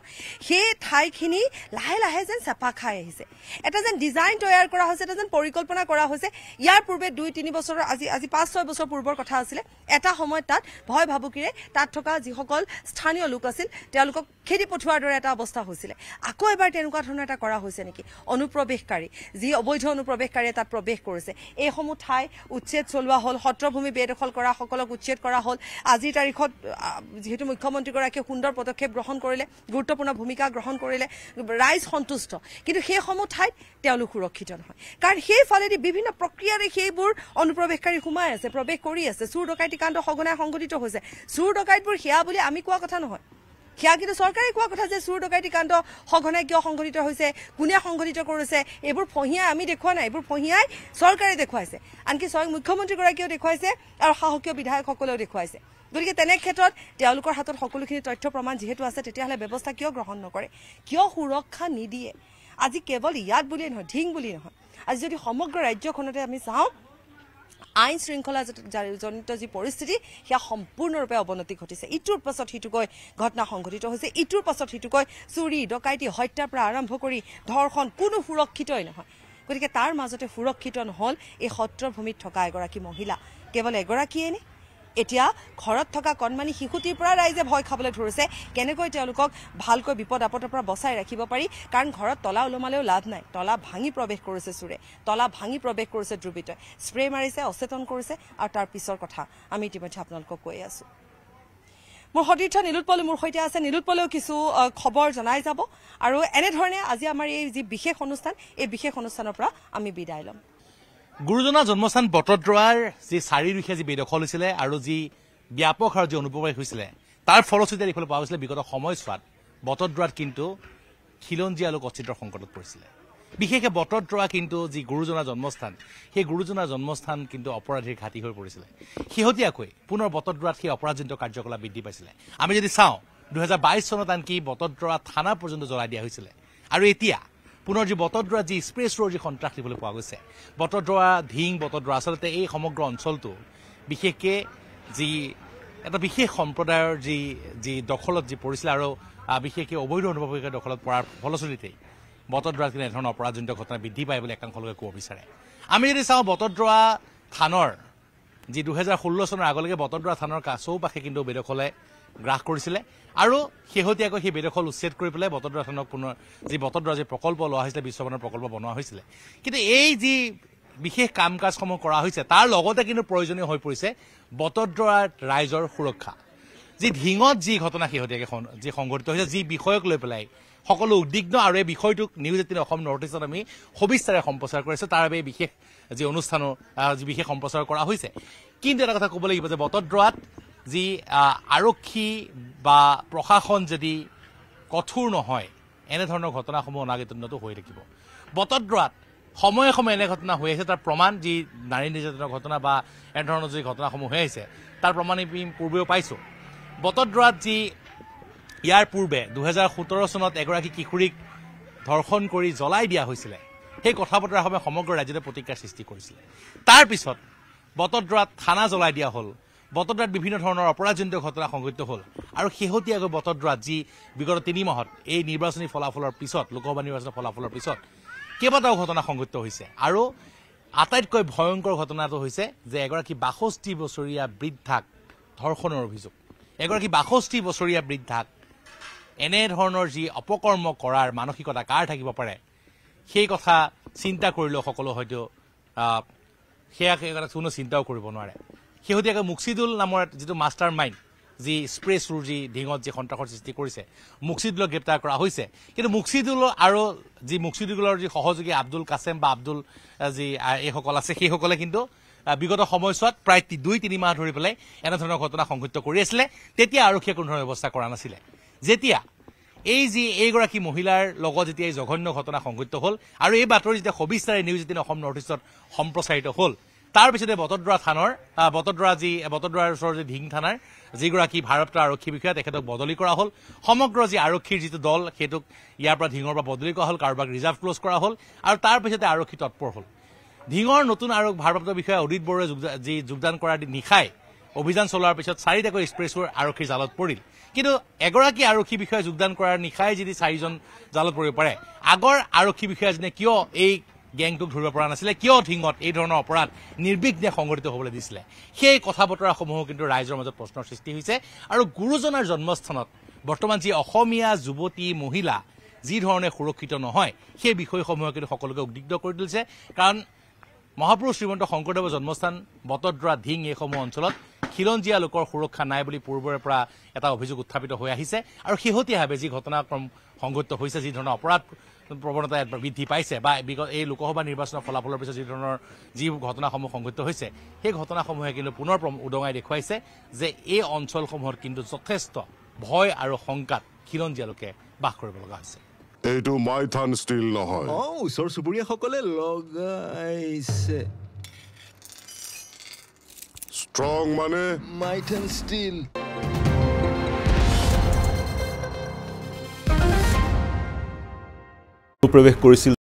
সেই ঠাইখিনি লাহে লাহে যেন চেপা খাই আহিছে এটা যেন ডিজাইন তৈয়াৰ কৰা হৈছে এটা যেন পৰিকল্পনা কৰা হৈছে ইয়াৰ পূৰ্বে দুই তিনি বছৰৰ আজি আজি পাঁচ ছয় বছৰ পূৰ্বৰ কথা আছিলে এটা সময়ত তাত ভয় ভাবুকিৰে তাত থকা যিসকল স্থানীয় লোক আছিল তেওঁলোকক খেদি পঠোৱাৰ দৰে এটা অৱস্থা হৈছিলে আকৌ এবাৰ তেনেকুৱা ধৰণৰ এটা কৰা হৈছে নেকি অনুপ্ৰৱেশকাৰী যি অবৈধ অনুপ্ৰৱেশকাৰীয়ে তাত প্ৰৱেশ কৰিছে এইসমূহ ঠাই উচ্ছেদ চলোৱা হ'ল সত্ৰভূমি বেদখল কৰা সকলক উচ্ছেদ কৰা হ'ল আজিৰ তাৰিখত যিহেতু মুখ্যমন্ত্ৰীগৰাকীয়ে সুন্দৰ পদক্ষেপ গ্ৰহণ কৰিলে গুৰুত্বপূৰ্ণ ভূমিকা গ্ৰহণ কৰিলে ৰাইজ সন্তুষ্ট কিন্তু সেইসমূহ ঠাইত তেওঁলোক সুৰক্ষিত নহয় কাৰণ সেইফালেদি বিভিন্ন প্ৰক্ৰিয়াৰে সেইবোৰ অনুপ্ৰৱেশকাৰী সোমাই আছে প্ৰৱেশ কৰি আছে চোৰ ডকাইতী কাণ্ড সঘনাই সংঘটিত হৈছে চোৰ ডকাইতবোৰ সেয়া বুলি আমি কোৱা কথা নহয় সেয়া কিন্তু চৰকাৰে কোৱা কথা যে চুৰ ডকাইতি কাণ্ড সঘনাই কিয় সংঘটিত হৈছে কোনে সংঘটিত কৰিছে এইবোৰ ফঁহিয়াই আমি দেখুৱা নাই এইবোৰ ফঁহিয়াই চৰকাৰে দেখুৱাইছে আনকি স্বয়ং মুখ্যমন্ত্ৰীগৰাকীয়েও দেখুৱাইছে আৰু শাসকীয় বিধায়কসকলেও দেখুৱাইছে গতিকে তেনে ক্ষেত্ৰত তেওঁলোকৰ হাতত সকলোখিনি তথ্য প্ৰমাণ যিহেতু আছে তেতিয়াহ'লে ব্যৱস্থা কিয় গ্ৰহণ নকৰে কিয় সুৰক্ষা নিদিয়ে আজি কেৱল ইয়াত বুলিয়েই নহয় ঢিং বুলিয়েই নহয় আজি যদি সমগ্ৰ ৰাজ্যখনতে আমি চাওঁ আইন শৃংখলা জনিত যি পৰিস্থিতি সেয়া সম্পূৰ্ণৰূপে অৱনতি ঘটিছে ইটোৰ পাছত সিটোকৈ ঘটনা সংঘটিত হৈছে ইটোৰ পাছত সিটোকৈ চুৰি ডকাইতি হত্যাৰ পৰা আৰম্ভ কৰি ধৰ্ষণ কোনো সুৰক্ষিতই নহয় গতিকে তাৰ মাজতে সুৰক্ষিত নহ'ল এই সত্ৰভূমিত থকা এগৰাকী মহিলা কেৱল এগৰাকীয়ে নে এতিয়া ঘৰত থকা কণমানি শিশুটিৰ পৰা ৰাইজে ভয় খাবলৈ ধৰিছে কেনেকৈ তেওঁলোকক ভালকৈ বিপদ আপদৰ পৰা বচাই ৰাখিব পাৰি কাৰণ ঘৰত তলা ওলোমালেও লাভ নাই তলা ভাঙি প্ৰৱেশ কৰিছে চোৰে তলা ভাঙি প্ৰৱেশ কৰিছে দুৰ্বৃত্তই স্প্ৰে মাৰিছে অচেতন কৰিছে আৰু তাৰ পিছৰ কথা আমি ইতিমধ্যে আপোনালোকক কৈ আছো মোৰ সতীৰ্থ নীলোৎপলী মোৰ সৈতে আছে নীলোৎপলেও কিছু খবৰ জনাই যাব আৰু এনেধৰণে আজি আমাৰ এই যি বিশেষ অনুষ্ঠান এই বিশেষ অনুষ্ঠানৰ পৰা আমি বিদায় ল'ম গুৰুজনাৰ জন্মস্থান বটদ্ৰৱাৰ যি চাৰিদুখীয়া যি বেদখল হৈছিলে আৰু যি ব্যাপক আৰু যি অনুপ্ৰৱেশ হৈছিলে তাৰ ফলশ্ৰুতি দেখিবলৈ পোৱা হৈছিলে বিগত সময়ছোৱাত বটদ্ৰৱাত কিন্তু খিলঞ্জীয়া লোক অস্তিত্বৰ সংকটত পৰিছিলে বিশেষকে বটদ্ৰৱা কিন্তু যি গুৰুজনাৰ জন্মস্থান সেই গুৰুজনাৰ জন্মস্থান কিন্তু অপৰাধীৰ ঘাটি হৈ পৰিছিলে শেহতীয়াকৈ পুনৰ বটদ্ৰোৱাত সেই অপৰাধজনিত কাৰ্যকলাপ বৃদ্ধি পাইছিলে আমি যদি চাওঁ দুহেজাৰ বাইছ চনত আনকি বটদ্ৰৱা থানা পৰ্যন্ত জ্বলাই দিয়া হৈছিলে আৰু এতিয়া পুনৰ যি বতদ্ৰা যি স্প্ৰেছ স্প্ৰেছৰ যি সন্ত্ৰাস দিবলৈ পোৱা গৈছে বতদ্ৰা ধিং বটদ্ৰা আচলতে এই সমগ্ৰ অঞ্চলটো বিশেষকৈ যি এটা বিশেষ সম্প্ৰদায়ৰ যি যি দখলত যি পৰিছিল আৰু বিশেষকৈ অবৈধ অনুপ্ৰৱেশিকাৰ দখলত পৰাৰ ফলশ্ৰুতিতেই বটদ্ৰাত কিন্তু এনেধৰণৰ অপৰাধজনিত ঘটনা বৃদ্ধি পায় বুলি একাংশ লোকে ক'ব বিচাৰে আমি যদি চাওঁ বতদ্ৰা থানৰ যি দুহেজাৰ ষোল্ল চনৰ আগলৈকে বটদ্ৰা থানৰ কাছৌপাশে কিন্তু বেদখলে গ্ৰাস কৰিছিলে আৰু শেহতীয়াকৈ সেই বেদখল উচ্ছেদ কৰি পেলাই বটদ্ৰাথানক পুনৰ যি বটদ্ৰা যি প্ৰকল্প লোৱা হৈছিলে বিশ্বমানৰ প্ৰকল্প বনোৱা হৈছিলে কিন্তু এই যি বিশেষ কাম কাজসমূহ কৰা হৈছে তাৰ লগতে কিন্তু প্ৰয়োজনীয় হৈ পৰিছে বটদ্ৰা ৰাইজৰ সুৰক্ষা যি ঢিঙত যি ঘটনা শেহতীয়াকৈ যি সংঘটিত হৈছে যি বিষয়ক লৈ পেলাই সকলো উদ্বিগ্ন আৰু এই বিষয়টোক নিউজ এইটিন অসম নৰ্থ ইষ্টত আমি সবিচ্ছাৰে সম্প্ৰচাৰ কৰিছোঁ তাৰ বাবে বিশেষ যি অনুষ্ঠানো যি বিশেষ সম্প্ৰচাৰ কৰা হৈছে কিন্তু এটা কথা ক'ব লাগিব যে বটদ্ৰোৱাত যি আৰক্ষী বা প্ৰশাসন যদি কঠোৰ নহয় এনেধৰণৰ ঘটনাসমূহ অনাগত দিনতো হৈ থাকিব বটদ্ৰাত সময়ে সময়ে এনে ঘটনা হৈ আহিছে তাৰ প্ৰমাণ যি নাৰী নিৰ্যাতনৰ ঘটনা বা এনেধৰণৰ যি ঘটনাসমূহ হৈ আহিছে তাৰ প্ৰমাণ আমি পূৰ্বেও পাইছোঁ বটদ্ৰাত যি ইয়াৰ পূৰ্বে দুহেজাৰ সোতৰ চনত এগৰাকী কিশোৰীক ধৰ্ষণ কৰি জ্বলাই দিয়া হৈছিলে সেই কথা বতৰাসমূহে সমগ্ৰ ৰাজ্যতে প্ৰতিক্ৰিয়াৰ সৃষ্টি কৰিছিলে তাৰপিছত বটদ্ৰাত থানা জ্বলাই দিয়া হ'ল বতদ্ৰাত বিভিন্ন ধৰণৰ অপৰাজনিত ঘটনা সংঘটিত হ'ল আৰু শেহতীয়াকৈ বতদ্ৰাত যি বিগত তিনি মাহত এই নিৰ্বাচনী ফলাফলৰ পিছত লোকসভা নিৰ্বাচনৰ ফলাফলৰ পিছত কেইবাটাও ঘটনা সংঘটিত হৈছে আৰু আটাইতকৈ ভয়ংকৰ ঘটনাটো হৈছে যে এগৰাকী বাষষ্ঠি বছৰীয়া বৃদ্ধাক ধৰ্ষণৰ অভিযোগ এগৰাকী বাষষ্ঠি বছৰীয়া বৃদ্ধাক এনেধৰণৰ যি অপকৰ্ম কৰাৰ মানসিকতা কাৰ থাকিব পাৰে সেই কথা চিন্তা কৰিলেও সকলো হয়তো সেয়া সেই কথা কোনো চিন্তাও কৰিব নোৱাৰে শেহতীয়াকৈ মুক্সিদুল নামৰ যিটো মাষ্টাৰ মাইণ্ড যি স্প্ৰে চুৰ্জি ঢিঙত যি সন্ত্ৰাসৰ সৃষ্টি কৰিছে মুক্সিদুলক গ্ৰেপ্তাৰ কৰা হৈছে কিন্তু মুক্সিদুল আৰু যি মুক্সিদুলৰ যি সহযোগী আব্দুল কাছেম বা আব্দুল যি এইসকল আছে সেইসকলে কিন্তু বিগত সময়ছোৱাত প্ৰায় দুই তিনিমাহ ধৰি পেলাই এনেধৰণৰ ঘটনা সংঘটিত কৰি আছিলে তেতিয়া আৰক্ষীয়ে কোনো ধৰণৰ ব্যৱস্থা কৰা নাছিলে যেতিয়া এই যি এইগৰাকী মহিলাৰ লগত যেতিয়া এই জঘন্য ঘটনা সংঘটিত হ'ল আৰু এই বাতৰি যেতিয়া সবিস্তাৰে নিউজ যেতিয়া অসম নৰ্থ ইষ্টত সম্প্ৰচাৰিত হ'ল তাৰ পিছতে বটদ্ৰা থানৰ বটদ্ৰা যি বটদ্ৰাৰ ওচৰৰ যি ঢিং থানাৰ যিগৰাকী ভাৰতীয় আৰক্ষী বিষয়া তেখেতক বদলি কৰা হ'ল সমগ্ৰ যি আৰক্ষীৰ যিটো দল সেইটোক ইয়াৰ পৰা ঢিঙৰ পৰা বদলি কৰা হ'ল কাৰোবাক ৰিজাৰ্ভ ক্ল'জ কৰা হ'ল আৰু তাৰ পিছতে আৰক্ষী তৎপৰ হ'ল ঢিঙৰ নতুন আৰু ভাৰপ্ৰাপ্ত বিষয়া অদিত বড়োৱে যি যোগদান কৰাৰ নিশাই অভিযান চলোৱাৰ পিছত চাৰিটাকৈ এক্সপ্ৰেছৰ আৰক্ষীৰ জালত পৰিল কিন্তু এগৰাকী আৰক্ষী বিষয়াই যোগদান কৰাৰ নিশাই যদি চাৰিজন জালত পৰিব পাৰে আগৰ আৰক্ষী বিষয়াজনে কিয় এই গেংটোক ধৰিব পৰা নাছিলে কিয় ধিঙত এই ধৰণৰ অপৰাধ নিৰ্বিঘ্নে সংঘটিত হ'বলৈ দিছিলে সেই কথা বতৰাসমূহো কিন্তু ৰাইজৰ মাজত প্ৰশ্নৰ সৃষ্টি হৈছে আৰু গুৰুজনাৰ জন্মস্থানত বৰ্তমান যি অসমীয়া যুৱতী মহিলা যি ধৰণে সুৰক্ষিত নহয় সেই বিষয়সমূহে কিন্তু সকলোকে উদ্বিগ্ন কৰি তুলিছে কাৰণ মহাপুৰুষ শ্ৰীমন্ত শংকৰদেৱৰ জন্মস্থান বটদ্ৰা ধিং এইসমূহ অঞ্চলত খিলঞ্জীয়া লোকৰ সুৰক্ষা নাই বুলি পূৰ্বৰে পৰা এটা অভিযোগ উত্থাপিত হৈ আহিছে আৰু শেহতীয়াভাৱে যি ঘটনাক্ৰম সংঘটিত হৈছে যিধৰণৰ অপৰাধ প্ৰৱণতা বৃদ্ধি পাইছে বা বিগত এই লোকসভা নিৰ্বাচনৰ ফলাফলৰ পিছত যি ধৰণৰ যি ঘটনাসমূহ সংঘটিত হৈছে সেই ঘটনাসমূহে কিন্তু পুনৰ উদঙাই দেখুৱাইছে যে এই অঞ্চলসমূহত কিন্তু যথেষ্ট ভয় আৰু শংকাত খিলঞ্জীয়া লোকে বাস কৰিব লগা হৈছে এইটো মাইথান ষ্টীল নহয় অঁ ওচৰ চুবুৰীয়াসকলে লগাইছে ষ্ট্ৰং মানে মাইথান ষ্টীল প্ৰৱেশ কৰিছিল